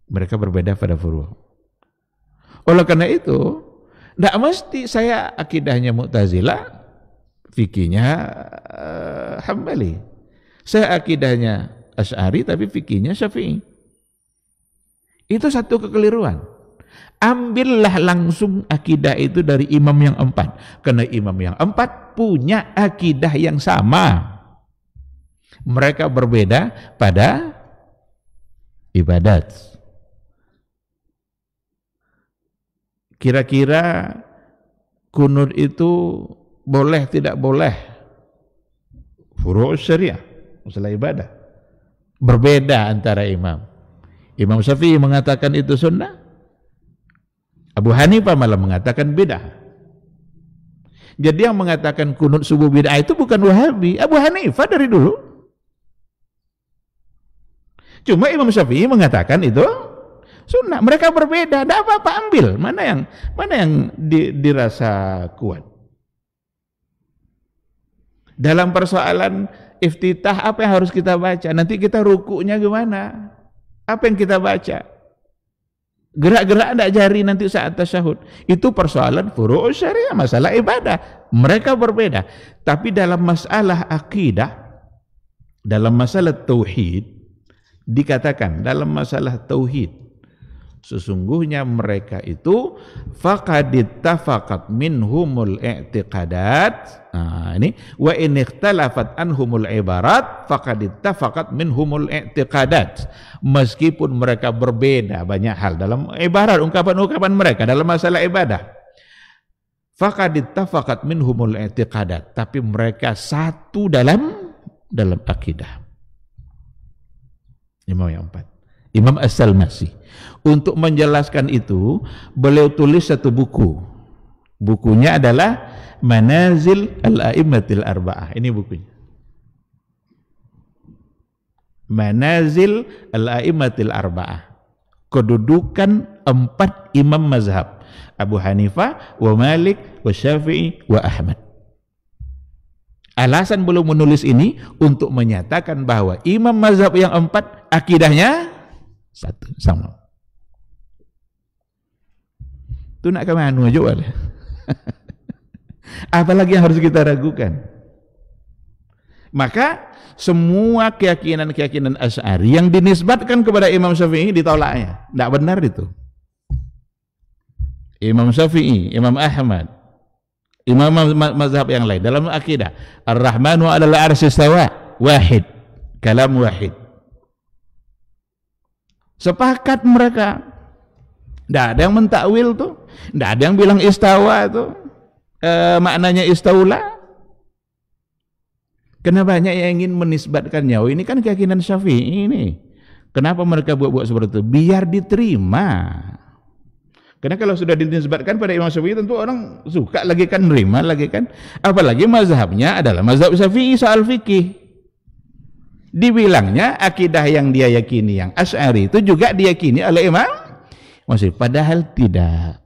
Mereka berbeda pada furu'. Oleh karena itu, tidak mesti saya akidahnya Mu'tazila, fikinya uh, eh, Hambali. Saya akidahnya Asy'ari tapi fikinya Syafi'i. Itu satu kekeliruan. Ambillah langsung akidah itu dari imam yang empat. Karena imam yang empat punya akidah yang sama. Mereka berbeda pada ibadat. Kira-kira kunut itu boleh tidak boleh? Furu' syariah, masalah ibadah. Berbeda antara imam. Imam Syafi'i mengatakan itu sunnah. Abu Hanifah malah mengatakan beda Jadi yang mengatakan kunut subuh bid'ah itu bukan Wahabi, Abu Hanifah dari dulu. Cuma Imam Syafi'i mengatakan itu sunnah. Mereka berbeda, dapat apa-apa ambil. Mana yang mana yang di, dirasa kuat. Dalam persoalan iftitah apa yang harus kita baca? Nanti kita rukunya gimana? Apa yang kita baca? Gerak-gerak tidak jari nanti saat tasyahud. Itu persoalan furu'u syariah, masalah ibadah. Mereka berbeda. Tapi dalam masalah akidah, dalam masalah tauhid, dikatakan dalam masalah tauhid Sesungguhnya mereka itu faqadit tafakat minhumul i'tiqadat. Nah, ini wa in ikhtalafat anhumul ibarat faqadit tafakat minhumul i'tiqadat. Meskipun mereka berbeda banyak hal dalam ibarat ungkapan-ungkapan mereka dalam masalah ibadah. Faqadit tafakat minhumul i'tiqadat, tapi mereka satu dalam dalam akidah. Imam yang empat. Imam As-Salmasi. Untuk menjelaskan itu, beliau tulis satu buku. Bukunya adalah Manazil Al-A'immatil Arba'ah. Ini bukunya. Manazil Al-A'immatil Arba'ah. Kedudukan empat imam mazhab. Abu Hanifah, wa Malik, wa Syafi'i, wa Ahmad. Alasan belum menulis ini untuk menyatakan bahwa imam mazhab yang empat akidahnya satu, sama. tu nak kami anu aja wala. Apalagi yang harus kita ragukan. Maka semua keyakinan-keyakinan Asy'ari yang dinisbatkan kepada Imam Syafi'i ditolaknya. Tidak benar itu. Imam Syafi'i, Imam Ahmad, Imam mazhab yang lain dalam akidah. Ar-Rahmanu adalah ar sawa, wahid. Kalam wahid. Sepakat mereka. Tidak ada yang mentakwil tuh. Tidak ada yang bilang istawa itu E, eh, maknanya istaula. Kenapa banyak yang ingin menisbatkan nyawa ini kan keyakinan syafi'i ini. Kenapa mereka buat-buat seperti itu? Biar diterima. Karena kalau sudah dinisbatkan pada Imam Syafi'i tentu orang suka lagi kan nerima lagi kan. Apalagi mazhabnya adalah mazhab Syafi'i soal fikih dibilangnya akidah yang dia yakini yang Asy'ari itu juga diyakini oleh Imam masih padahal tidak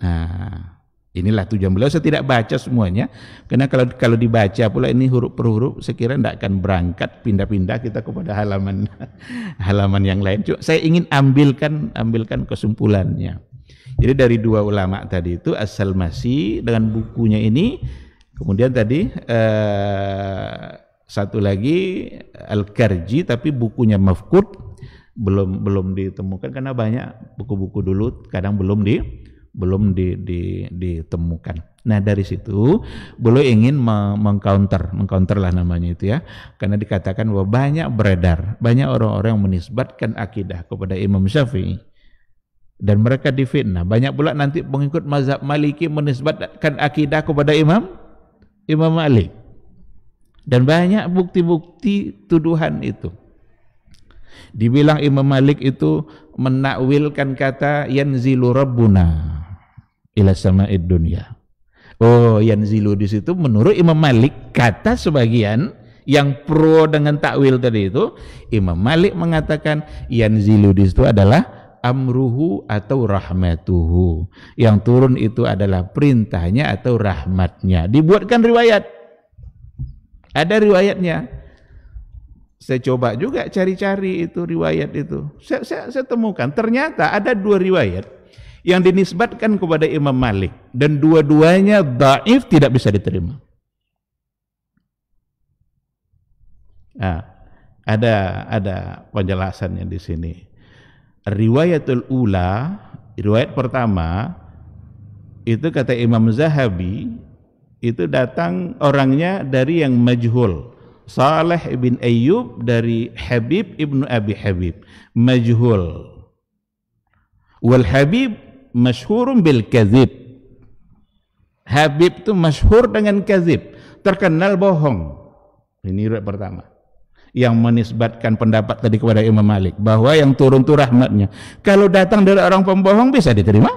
nah inilah tujuan beliau saya tidak baca semuanya karena kalau kalau dibaca pula ini huruf per huruf sekira tidak akan berangkat pindah-pindah kita kepada halaman halaman yang lain Cuk, saya ingin ambilkan ambilkan kesimpulannya jadi dari dua ulama tadi itu asal masih dengan bukunya ini kemudian tadi eh, satu lagi Al-Karji tapi bukunya mafkut belum belum ditemukan karena banyak buku-buku dulu kadang belum di belum di, di, ditemukan. Nah dari situ beliau ingin mengcounter, mengcounter lah namanya itu ya, karena dikatakan bahwa banyak beredar, banyak orang-orang yang menisbatkan akidah kepada Imam Syafi'i dan mereka difitnah. Banyak pula nanti pengikut mazhab Maliki menisbatkan akidah kepada Imam Imam Malik. Dan banyak bukti-bukti tuduhan itu. Dibilang Imam Malik itu menakwilkan kata yanzilu rabbuna ila sama'id dunya. Oh, yanzilu di situ menurut Imam Malik kata sebagian yang pro dengan takwil tadi itu, Imam Malik mengatakan yanzilu di situ adalah amruhu atau rahmatuhu. Yang turun itu adalah perintahnya atau rahmatnya. Dibuatkan riwayat ada riwayatnya. Saya coba juga cari-cari itu riwayat itu. Saya, saya, saya temukan ternyata ada dua riwayat yang dinisbatkan kepada Imam Malik dan dua-duanya Daif tidak bisa diterima. Nah, ada ada penjelasannya di sini. Riwayatul ula, riwayat pertama itu kata Imam Zahabi itu datang orangnya dari yang majhul Saleh ibn Ayyub dari Habib ibnu Abi Habib majhul wal Habib masyhurun bil kezib Habib itu masyhur dengan kezib terkenal bohong ini riwayat pertama yang menisbatkan pendapat tadi kepada Imam Malik bahwa yang turun itu rahmatnya kalau datang dari orang pembohong bisa diterima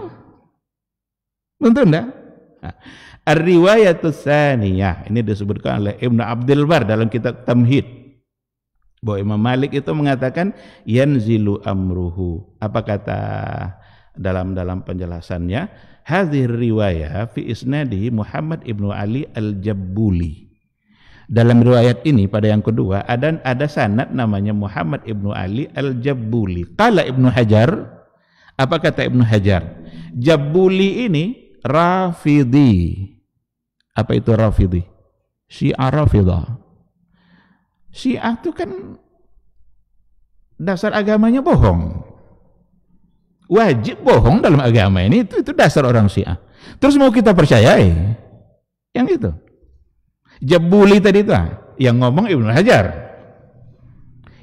tentu enggak nah ar riwayat tsaniyah Ini disebutkan oleh Ibnu Abdul Bar dalam kitab Tamhid. Bahwa Imam Malik itu mengatakan yanzilu amruhu. Apa kata dalam dalam penjelasannya? Hadhir riwayah fi isnadi Muhammad Ibnu Ali Al-Jabbuli. Dalam riwayat ini pada yang kedua ada ada sanad namanya Muhammad Ibnu Ali Al-Jabbuli. Kala Ibnu Hajar, apa kata Ibnu Hajar? Jabuli ini Rafidi. Apa itu Rafidi? Syiah Rafidah. Syiah itu kan dasar agamanya bohong. Wajib bohong dalam agama ini itu, itu dasar orang Syiah. Terus mau kita percayai yang itu. Jabuli tadi itu ah, yang ngomong Ibnu Hajar.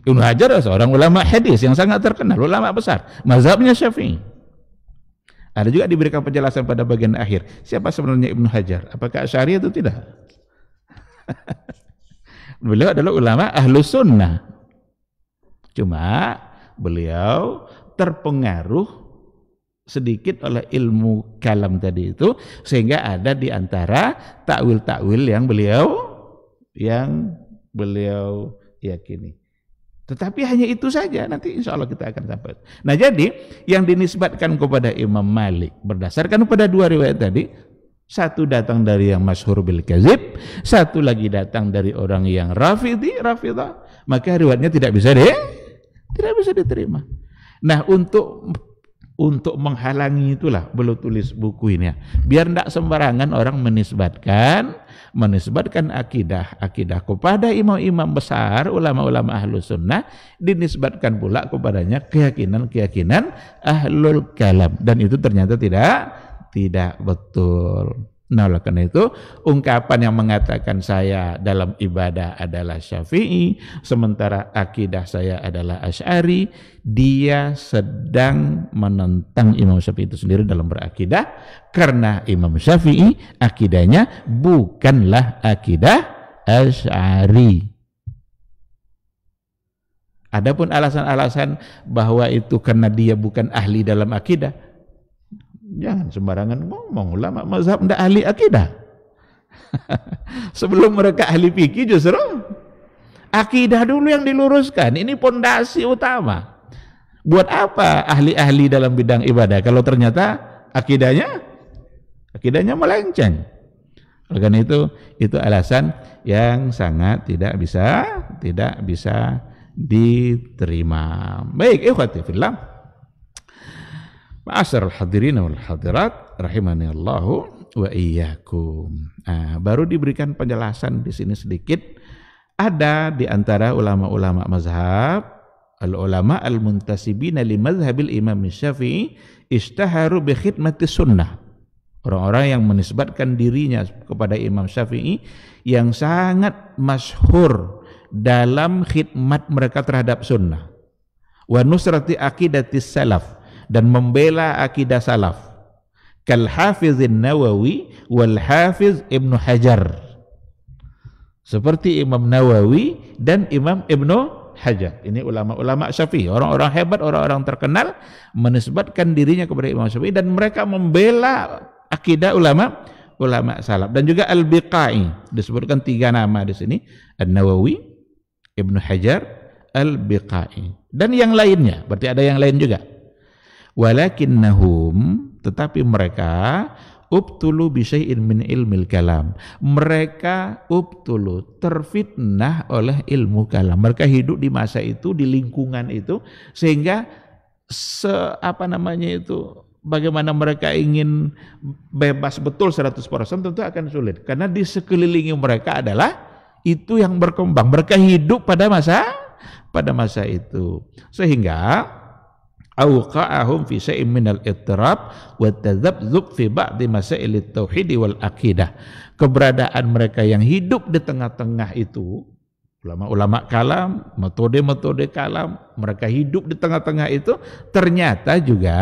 Ibnu Hajar adalah seorang ulama hadis yang sangat terkenal, ulama besar, mazhabnya Syafi'i. Ada juga diberikan penjelasan pada bagian akhir. Siapa sebenarnya Ibnu Hajar? Apakah Asy'ari atau tidak? beliau adalah ulama ahlu sunnah. Cuma beliau terpengaruh sedikit oleh ilmu kalam tadi itu sehingga ada di antara takwil-takwil yang beliau yang beliau yakini. Tetapi hanya itu saja, nanti insya Allah kita akan dapat. Nah jadi, yang dinisbatkan kepada Imam Malik, berdasarkan pada dua riwayat tadi, satu datang dari yang masyhur bil kazib, satu lagi datang dari orang yang rafidi, rafidah, maka riwayatnya tidak bisa deh, tidak bisa diterima. Nah untuk untuk menghalangi itulah belum tulis buku ini ya. Biar tidak sembarangan orang menisbatkan menisbatkan akidah akidah kepada imam-imam besar ulama-ulama ahlu sunnah dinisbatkan pula kepadanya keyakinan-keyakinan ahlul kalam dan itu ternyata tidak tidak betul. Nah oleh karena itu ungkapan yang mengatakan saya dalam ibadah adalah syafi'i sementara akidah saya adalah asyari dia sedang menentang Imam Syafi'i itu sendiri dalam berakidah karena Imam Syafi'i akidahnya bukanlah akidah asyari. Adapun alasan-alasan bahwa itu karena dia bukan ahli dalam akidah, Jangan sembarangan ngomong. Ulama mazhab tidak ahli akidah. Sebelum mereka ahli fikih justru akidah dulu yang diluruskan. Ini pondasi utama. Buat apa ahli-ahli dalam bidang ibadah kalau ternyata akidahnya akidahnya melenceng. Oleh karena itu itu alasan yang sangat tidak bisa tidak bisa diterima. Baik, ikhwati fillah. Ma'asyar al-hadirin wal-hadirat rahimani Allahu wa iyyakum. Nah, baru diberikan penjelasan di sini sedikit. Ada di antara ulama-ulama mazhab al-ulama al-muntasibina li mazhabil Imam Syafi'i istaharu bi khidmati sunnah. Orang-orang yang menisbatkan dirinya kepada Imam Syafi'i yang sangat masyhur dalam khidmat mereka terhadap sunnah. Wa nusrati akidatis salaf dan membela akidah salaf. Kal Nawawi wal Hafiz Ibnu Hajar. Seperti Imam Nawawi dan Imam Ibnu Hajar. Ini ulama-ulama Syafi'i, orang-orang hebat, orang-orang terkenal menisbatkan dirinya kepada Imam Syafi'i dan mereka membela akidah ulama ulama salaf dan juga Al-Biqai disebutkan tiga nama di sini An-Nawawi Ibnu Hajar Al-Biqai dan yang lainnya berarti ada yang lain juga Nahum, tetapi mereka ubtulu bisyai'in min ilmil kalam. Mereka ubtulu terfitnah oleh ilmu kalam. Mereka hidup di masa itu, di lingkungan itu sehingga se apa namanya itu bagaimana mereka ingin bebas betul 100% tentu akan sulit karena di sekelilingi mereka adalah itu yang berkembang. Mereka hidup pada masa pada masa itu. Sehingga awqa'ahum fi syai'in minal ittirab wa tadzabdzub fi ba'd masail tauhid wal aqidah keberadaan mereka yang hidup di tengah-tengah itu ulama-ulama kalam metode-metode kalam mereka hidup di tengah-tengah itu ternyata juga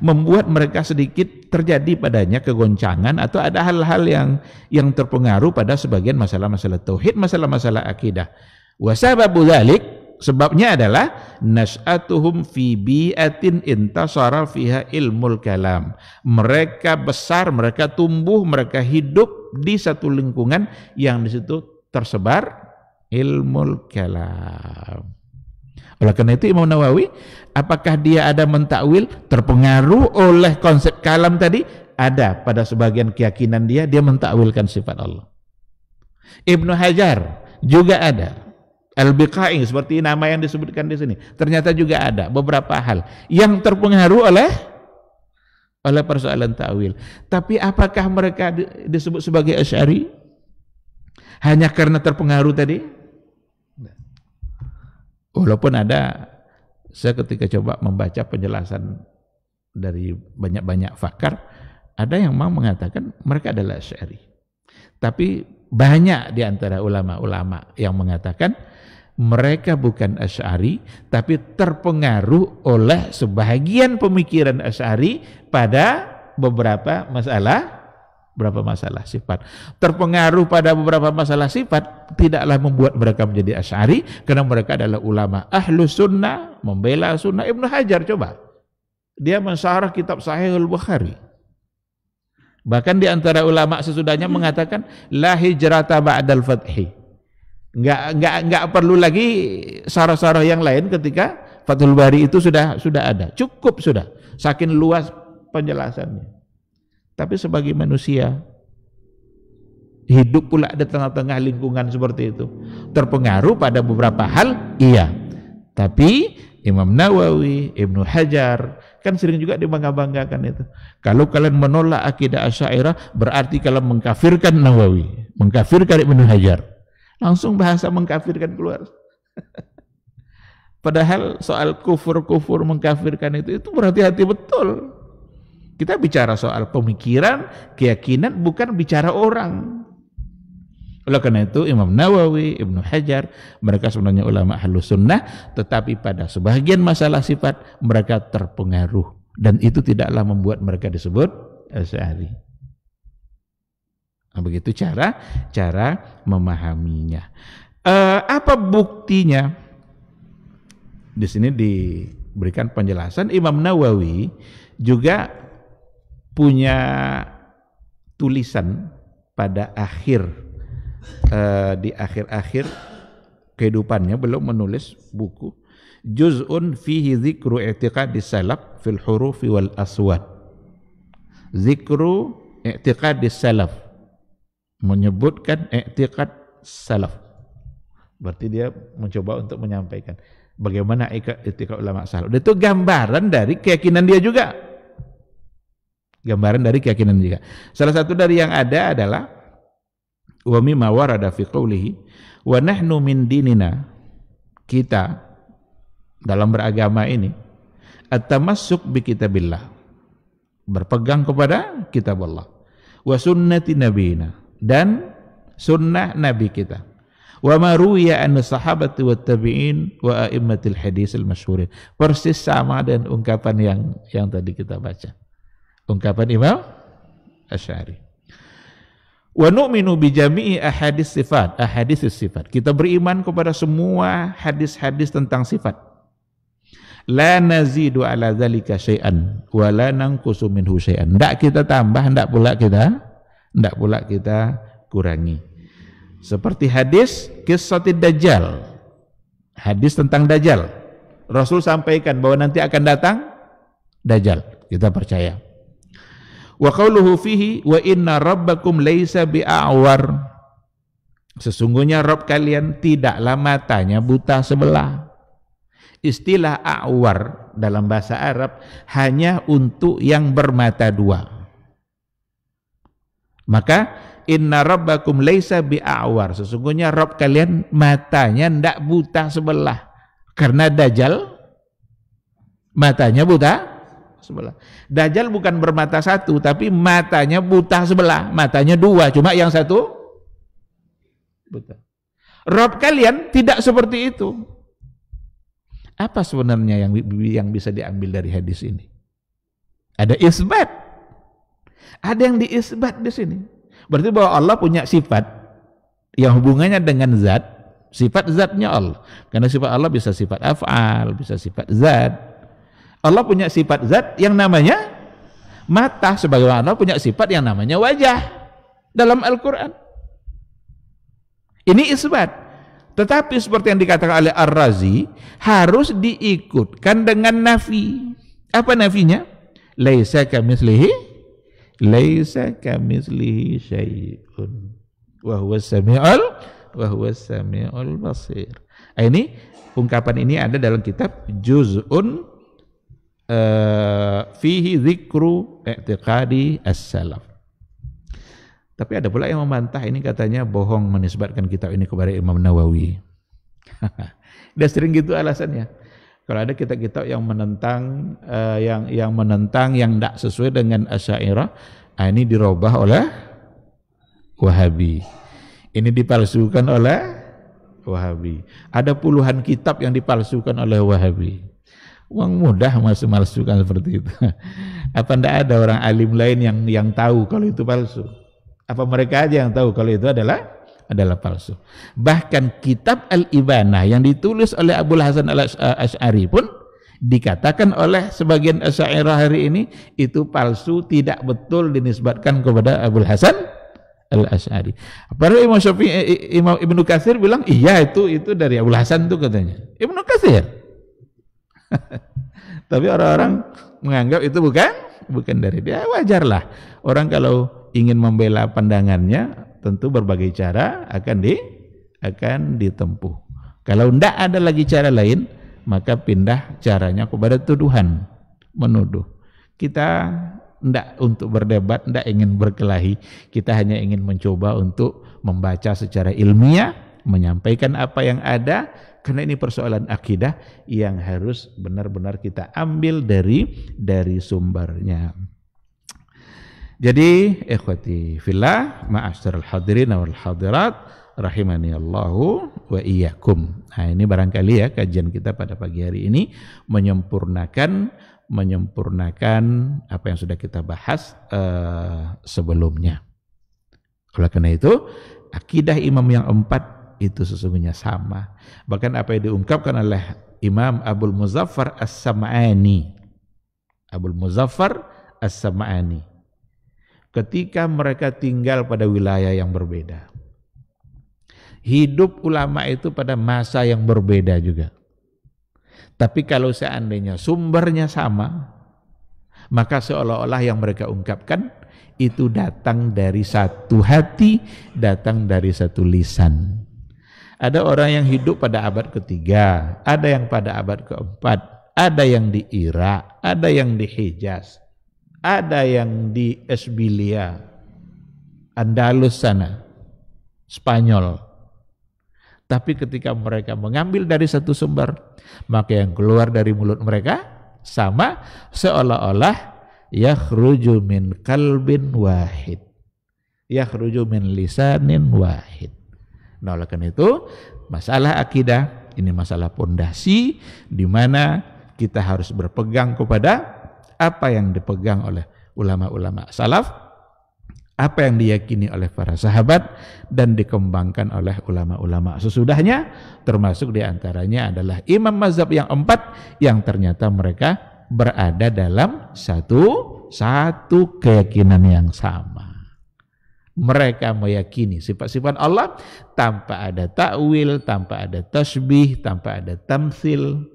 membuat mereka sedikit terjadi padanya kegoncangan atau ada hal-hal yang yang terpengaruh pada sebagian masalah-masalah tauhid, masalah-masalah akidah. sababu dzalik Sebabnya adalah nas'atuhum fi bi'atin intasara fiha ilmul kalam. Mereka besar, mereka tumbuh, mereka hidup di satu lingkungan yang di situ tersebar ilmul kalam. Oleh karena itu Imam Nawawi, apakah dia ada mentakwil terpengaruh oleh konsep kalam tadi? Ada pada sebagian keyakinan dia, dia mentakwilkan sifat Allah. Ibnu Hajar juga ada LBKI seperti nama yang disebutkan di sini. Ternyata juga ada beberapa hal yang terpengaruh oleh oleh persoalan ta'wil. Tapi apakah mereka disebut sebagai Asy'ari? Hanya karena terpengaruh tadi? Walaupun ada saya ketika coba membaca penjelasan dari banyak-banyak fakar, ada yang mau mengatakan mereka adalah Asy'ari. Tapi banyak di antara ulama-ulama yang mengatakan mereka bukan Asy'ari tapi terpengaruh oleh sebagian pemikiran Asy'ari pada beberapa masalah beberapa masalah sifat terpengaruh pada beberapa masalah sifat tidaklah membuat mereka menjadi Asy'ari karena mereka adalah ulama ahlu sunnah membela sunnah Ibnu Hajar coba dia mensyarah kitab Sahih Al-Bukhari bahkan di antara ulama sesudahnya mengatakan la hijrata ba'dal fathi nggak nggak nggak perlu lagi sarah-sarah yang lain ketika Fathul Bari itu sudah sudah ada cukup sudah saking luas penjelasannya tapi sebagai manusia hidup pula di tengah-tengah lingkungan seperti itu terpengaruh pada beberapa hal iya tapi Imam Nawawi, Ibnu Hajar kan sering juga dibangga-banggakan itu. Kalau kalian menolak akidah Asy'ariyah berarti kalian mengkafirkan Nawawi, mengkafirkan Ibnu Hajar. Langsung bahasa mengkafirkan keluar. Padahal soal kufur-kufur mengkafirkan itu, itu berhati-hati betul. Kita bicara soal pemikiran, keyakinan, bukan bicara orang. Oleh karena itu Imam Nawawi, Ibnu Hajar, mereka sebenarnya ulama halus sunnah, tetapi pada sebagian masalah sifat mereka terpengaruh. Dan itu tidaklah membuat mereka disebut Asyari. Nah, begitu cara cara memahaminya. Uh, apa buktinya? Di sini diberikan penjelasan Imam Nawawi juga punya tulisan pada akhir uh, di akhir-akhir kehidupannya belum menulis buku juz'un fihi zikru i'tiqadis salaf fil hurufi wal aswad zikru i'tiqadis salaf menyebutkan i'tiqad salaf. Berarti dia mencoba untuk menyampaikan bagaimana i'tiqad ulama salaf. Itu gambaran dari keyakinan dia juga. Gambaran dari keyakinan dia. Juga. Salah satu dari yang ada adalah wa mimma warada fi qawlihi wa nahnu min dinina kita dalam beragama ini at-tamassuk bi kitabillah berpegang kepada kitab Allah wa sunnati nabiyina dan sunnah Nabi kita. Wa ma ruya an sahabati wa tabi'in wa a'immatil hadis al masyhurin. Persis sama dan ungkapan yang yang tadi kita baca. Ungkapan Imam Asy'ari. Wa nu'minu bi jami'i ahadis sifat, ahadis sifat. Kita beriman kepada semua hadis-hadis tentang sifat. La nazidu ala zalika syai'an wa la nanqusu minhu syai'an. Ndak kita tambah, ndak pula kita tidak pula kita kurangi. Seperti hadis kisah dajjal. Hadis tentang dajjal. Rasul sampaikan bahwa nanti akan datang dajjal. Kita percaya. Wa qawluhu fihi wa inna rabbakum laisa bi'awar. Sesungguhnya Rob kalian tidaklah matanya buta sebelah. Istilah awar dalam bahasa Arab hanya untuk yang bermata dua. Maka inna rabbakum laisa bi'awar. Sesungguhnya Rob kalian matanya ndak buta sebelah. Karena Dajjal matanya buta sebelah. Dajjal bukan bermata satu tapi matanya buta sebelah. Matanya dua cuma yang satu buta. Rob kalian tidak seperti itu. Apa sebenarnya yang yang bisa diambil dari hadis ini? Ada isbat ada yang diisbat di sini. Berarti bahwa Allah punya sifat yang hubungannya dengan zat, sifat zatnya Allah. Karena sifat Allah bisa sifat af'al, bisa sifat zat. Allah punya sifat zat yang namanya mata sebagaimana Allah punya sifat yang namanya wajah dalam Al-Qur'an. Ini isbat. Tetapi seperti yang dikatakan oleh Ar-Razi harus diikutkan dengan nafi. Apa nafinya? Laisa kamislihi laisa kamislihi syai'un wa huwa samiul wa huwa samiul basir. Nah, ini ungkapan ini ada dalam kitab Juz'un uh, fihi zikru i'tiqadi as-salaf. Tapi ada pula yang membantah ini katanya bohong menisbatkan kitab ini kepada Imam Nawawi. Dia sering gitu alasannya. Kalau ada kitab-kitab yang menentang uh, yang yang menentang yang tidak sesuai dengan Asy'ariyah, nah ini dirubah oleh Wahabi. Ini dipalsukan oleh Wahabi. Ada puluhan kitab yang dipalsukan oleh Wahabi. Uang mudah masuk malsukan seperti itu. Apa tidak ada orang alim lain yang yang tahu kalau itu palsu? Apa mereka aja yang tahu kalau itu adalah adalah palsu. Bahkan kitab al ibana yang ditulis oleh Abu Hasan Al-Asy'ari pun dikatakan oleh sebagian Asy'ariyah hari ini itu palsu tidak betul dinisbatkan kepada Abu Hasan Al-Asy'ari. Para Imam Syafi'i Imam Ibnu Katsir bilang iya itu itu dari Abu Hasan tuh katanya. Ibnu Katsir. Tapi orang-orang menganggap itu bukan bukan dari dia. Ya, wajarlah. Orang kalau ingin membela pandangannya tentu berbagai cara akan di akan ditempuh. Kalau tidak ada lagi cara lain, maka pindah caranya kepada tuduhan, menuduh. Kita tidak untuk berdebat, tidak ingin berkelahi. Kita hanya ingin mencoba untuk membaca secara ilmiah, menyampaikan apa yang ada, karena ini persoalan akidah yang harus benar-benar kita ambil dari dari sumbernya. Jadi ikhwati fillah ma'asyiral hadirin wal hadirat rahimani Allahu wa iyyakum. Nah, ini barangkali ya kajian kita pada pagi hari ini menyempurnakan menyempurnakan apa yang sudah kita bahas uh, sebelumnya. Oleh karena itu, akidah imam yang empat itu sesungguhnya sama. Bahkan apa yang diungkapkan oleh Imam Abdul Muzaffar as samaani Abdul Muzaffar as samaani ketika mereka tinggal pada wilayah yang berbeda. Hidup ulama itu pada masa yang berbeda juga. Tapi kalau seandainya sumbernya sama, maka seolah-olah yang mereka ungkapkan itu datang dari satu hati, datang dari satu lisan. Ada orang yang hidup pada abad ketiga, ada yang pada abad keempat, ada yang di Irak, ada yang di Hijaz, ada yang di Esbilia, Andalus sana, Spanyol. Tapi ketika mereka mengambil dari satu sumber, maka yang keluar dari mulut mereka sama seolah-olah yakhruju min kalbin wahid. Yakhruju min lisanin wahid. Nah, oleh karena itu, masalah akidah ini masalah pondasi di mana kita harus berpegang kepada apa yang dipegang oleh ulama-ulama salaf, apa yang diyakini oleh para sahabat dan dikembangkan oleh ulama-ulama sesudahnya termasuk diantaranya adalah imam mazhab yang empat yang ternyata mereka berada dalam satu satu keyakinan yang sama. Mereka meyakini sifat-sifat Allah tanpa ada takwil, tanpa ada tasbih, tanpa ada tamsil,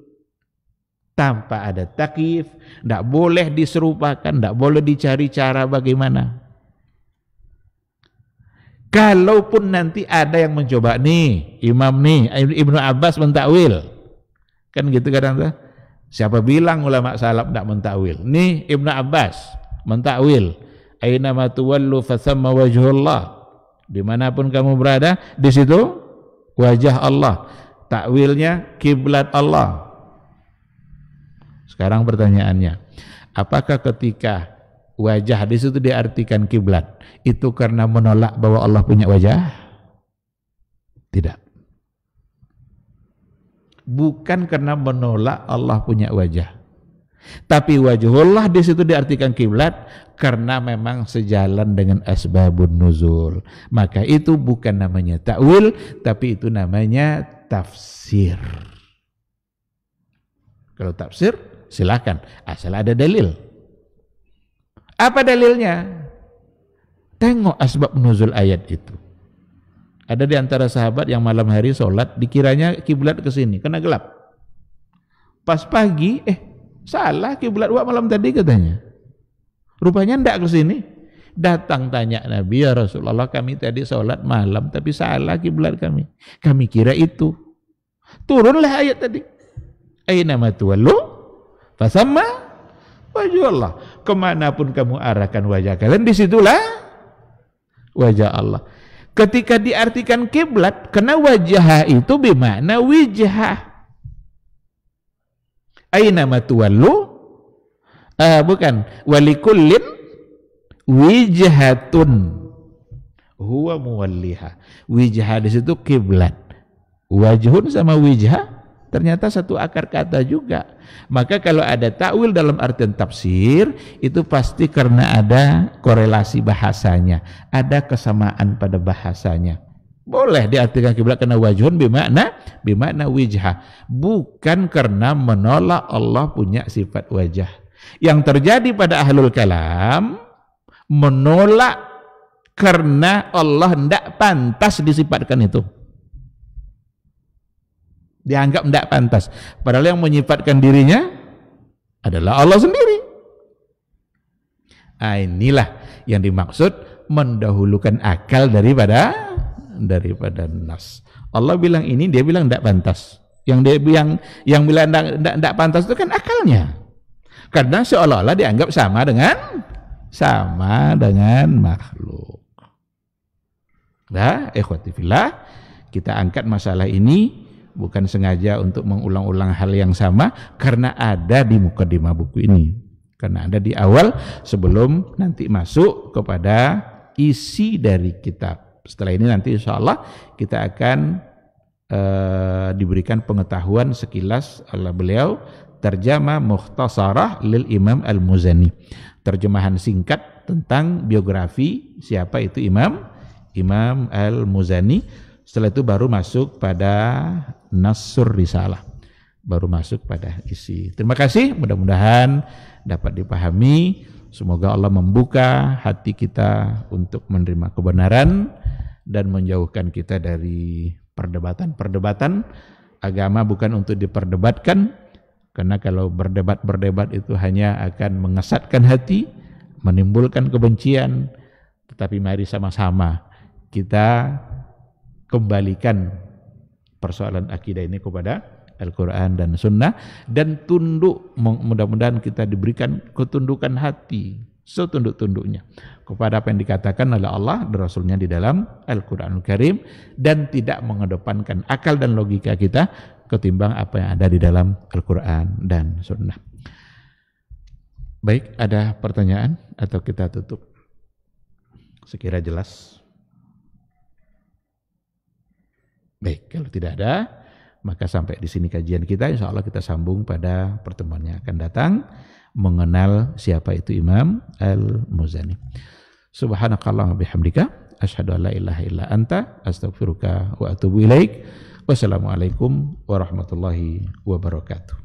tanpa ada takif, tidak boleh diserupakan, tidak boleh dicari cara bagaimana. Kalaupun nanti ada yang mencoba nih, imam nih, Ibnu Abbas mentakwil. Kan gitu kadang tuh. Siapa bilang ulama salaf tidak mentakwil? Nih Ibnu Abbas mentakwil. Aina matuwallu fasamma wajhullah. Dimanapun kamu berada, di situ wajah Allah. Takwilnya kiblat Allah. Sekarang pertanyaannya, apakah ketika wajah di situ diartikan kiblat itu karena menolak bahwa Allah punya wajah? Tidak. Bukan karena menolak Allah punya wajah. Tapi wajahullah di situ diartikan kiblat karena memang sejalan dengan asbabun nuzul. Maka itu bukan namanya takwil tapi itu namanya tafsir. Kalau tafsir silahkan asal ada dalil apa dalilnya tengok asbab nuzul ayat itu ada di antara sahabat yang malam hari sholat dikiranya kiblat ke sini karena gelap pas pagi eh salah kiblat wa malam tadi katanya rupanya ndak ke sini datang tanya Nabi ya Rasulullah kami tadi sholat malam tapi salah kiblat kami kami kira itu turunlah ayat tadi aina matuwallu Fasamma wajah Allah. Kemanapun kamu arahkan wajah kalian, disitulah wajah Allah. Ketika diartikan kiblat, karena wajah itu bermakna wajah. Aina matuwallu? Uh, bukan. Walikullin wijhatun. Huwa muwalliha. Wijah di situ kiblat. Wajhun sama wijah Ternyata satu akar kata juga. Maka kalau ada takwil dalam artian tafsir, itu pasti karena ada korelasi bahasanya, ada kesamaan pada bahasanya. Boleh diartikan kiblat karena wajhun bimakna bimakna wijha, bukan karena menolak Allah punya sifat wajah. Yang terjadi pada ahlul kalam menolak karena Allah tidak pantas disifatkan itu dianggap tidak pantas. Padahal yang menyifatkan dirinya adalah Allah sendiri. Nah, inilah yang dimaksud mendahulukan akal daripada daripada nas. Allah bilang ini, dia bilang tidak pantas. Yang dia bilang yang bilang tidak pantas itu kan akalnya. Karena seolah-olah dianggap sama dengan sama dengan makhluk. Nah, ikhwati fillah, kita angkat masalah ini bukan sengaja untuk mengulang-ulang hal yang sama karena ada di muka mukadimah buku ini karena ada di awal sebelum nanti masuk kepada isi dari kitab setelah ini nanti insya Allah kita akan eh, diberikan pengetahuan sekilas oleh beliau terjemah mukhtasarah lil Imam Al-Muzani terjemahan singkat tentang biografi siapa itu Imam Imam Al-Muzani setelah itu baru masuk pada nasur risalah. Baru masuk pada isi. Terima kasih, mudah-mudahan dapat dipahami. Semoga Allah membuka hati kita untuk menerima kebenaran dan menjauhkan kita dari perdebatan-perdebatan. Agama bukan untuk diperdebatkan, karena kalau berdebat-berdebat itu hanya akan mengesatkan hati, menimbulkan kebencian, tetapi mari sama-sama kita kembalikan persoalan akidah ini kepada Al-Quran dan Sunnah dan tunduk mudah-mudahan kita diberikan ketundukan hati setunduk-tunduknya kepada apa yang dikatakan oleh Allah dan Rasulnya di dalam Al-Quranul Karim dan tidak mengedepankan akal dan logika kita ketimbang apa yang ada di dalam Al-Quran dan Sunnah. Baik, ada pertanyaan atau kita tutup? Sekira jelas. Baik, kalau tidak ada, maka sampai di sini kajian kita. Insya Allah kita sambung pada pertemuan yang akan datang mengenal siapa itu Imam Al-Muzani. Subhanakallah bihamdika. Ashadu an la ilaha illa anta. Astagfiruka wa atubu ilaik. Wassalamualaikum warahmatullahi wabarakatuh.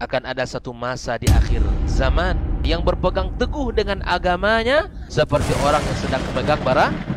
akan ada satu masa di akhir zaman yang berpegang teguh dengan agamanya seperti orang yang sedang memegang barang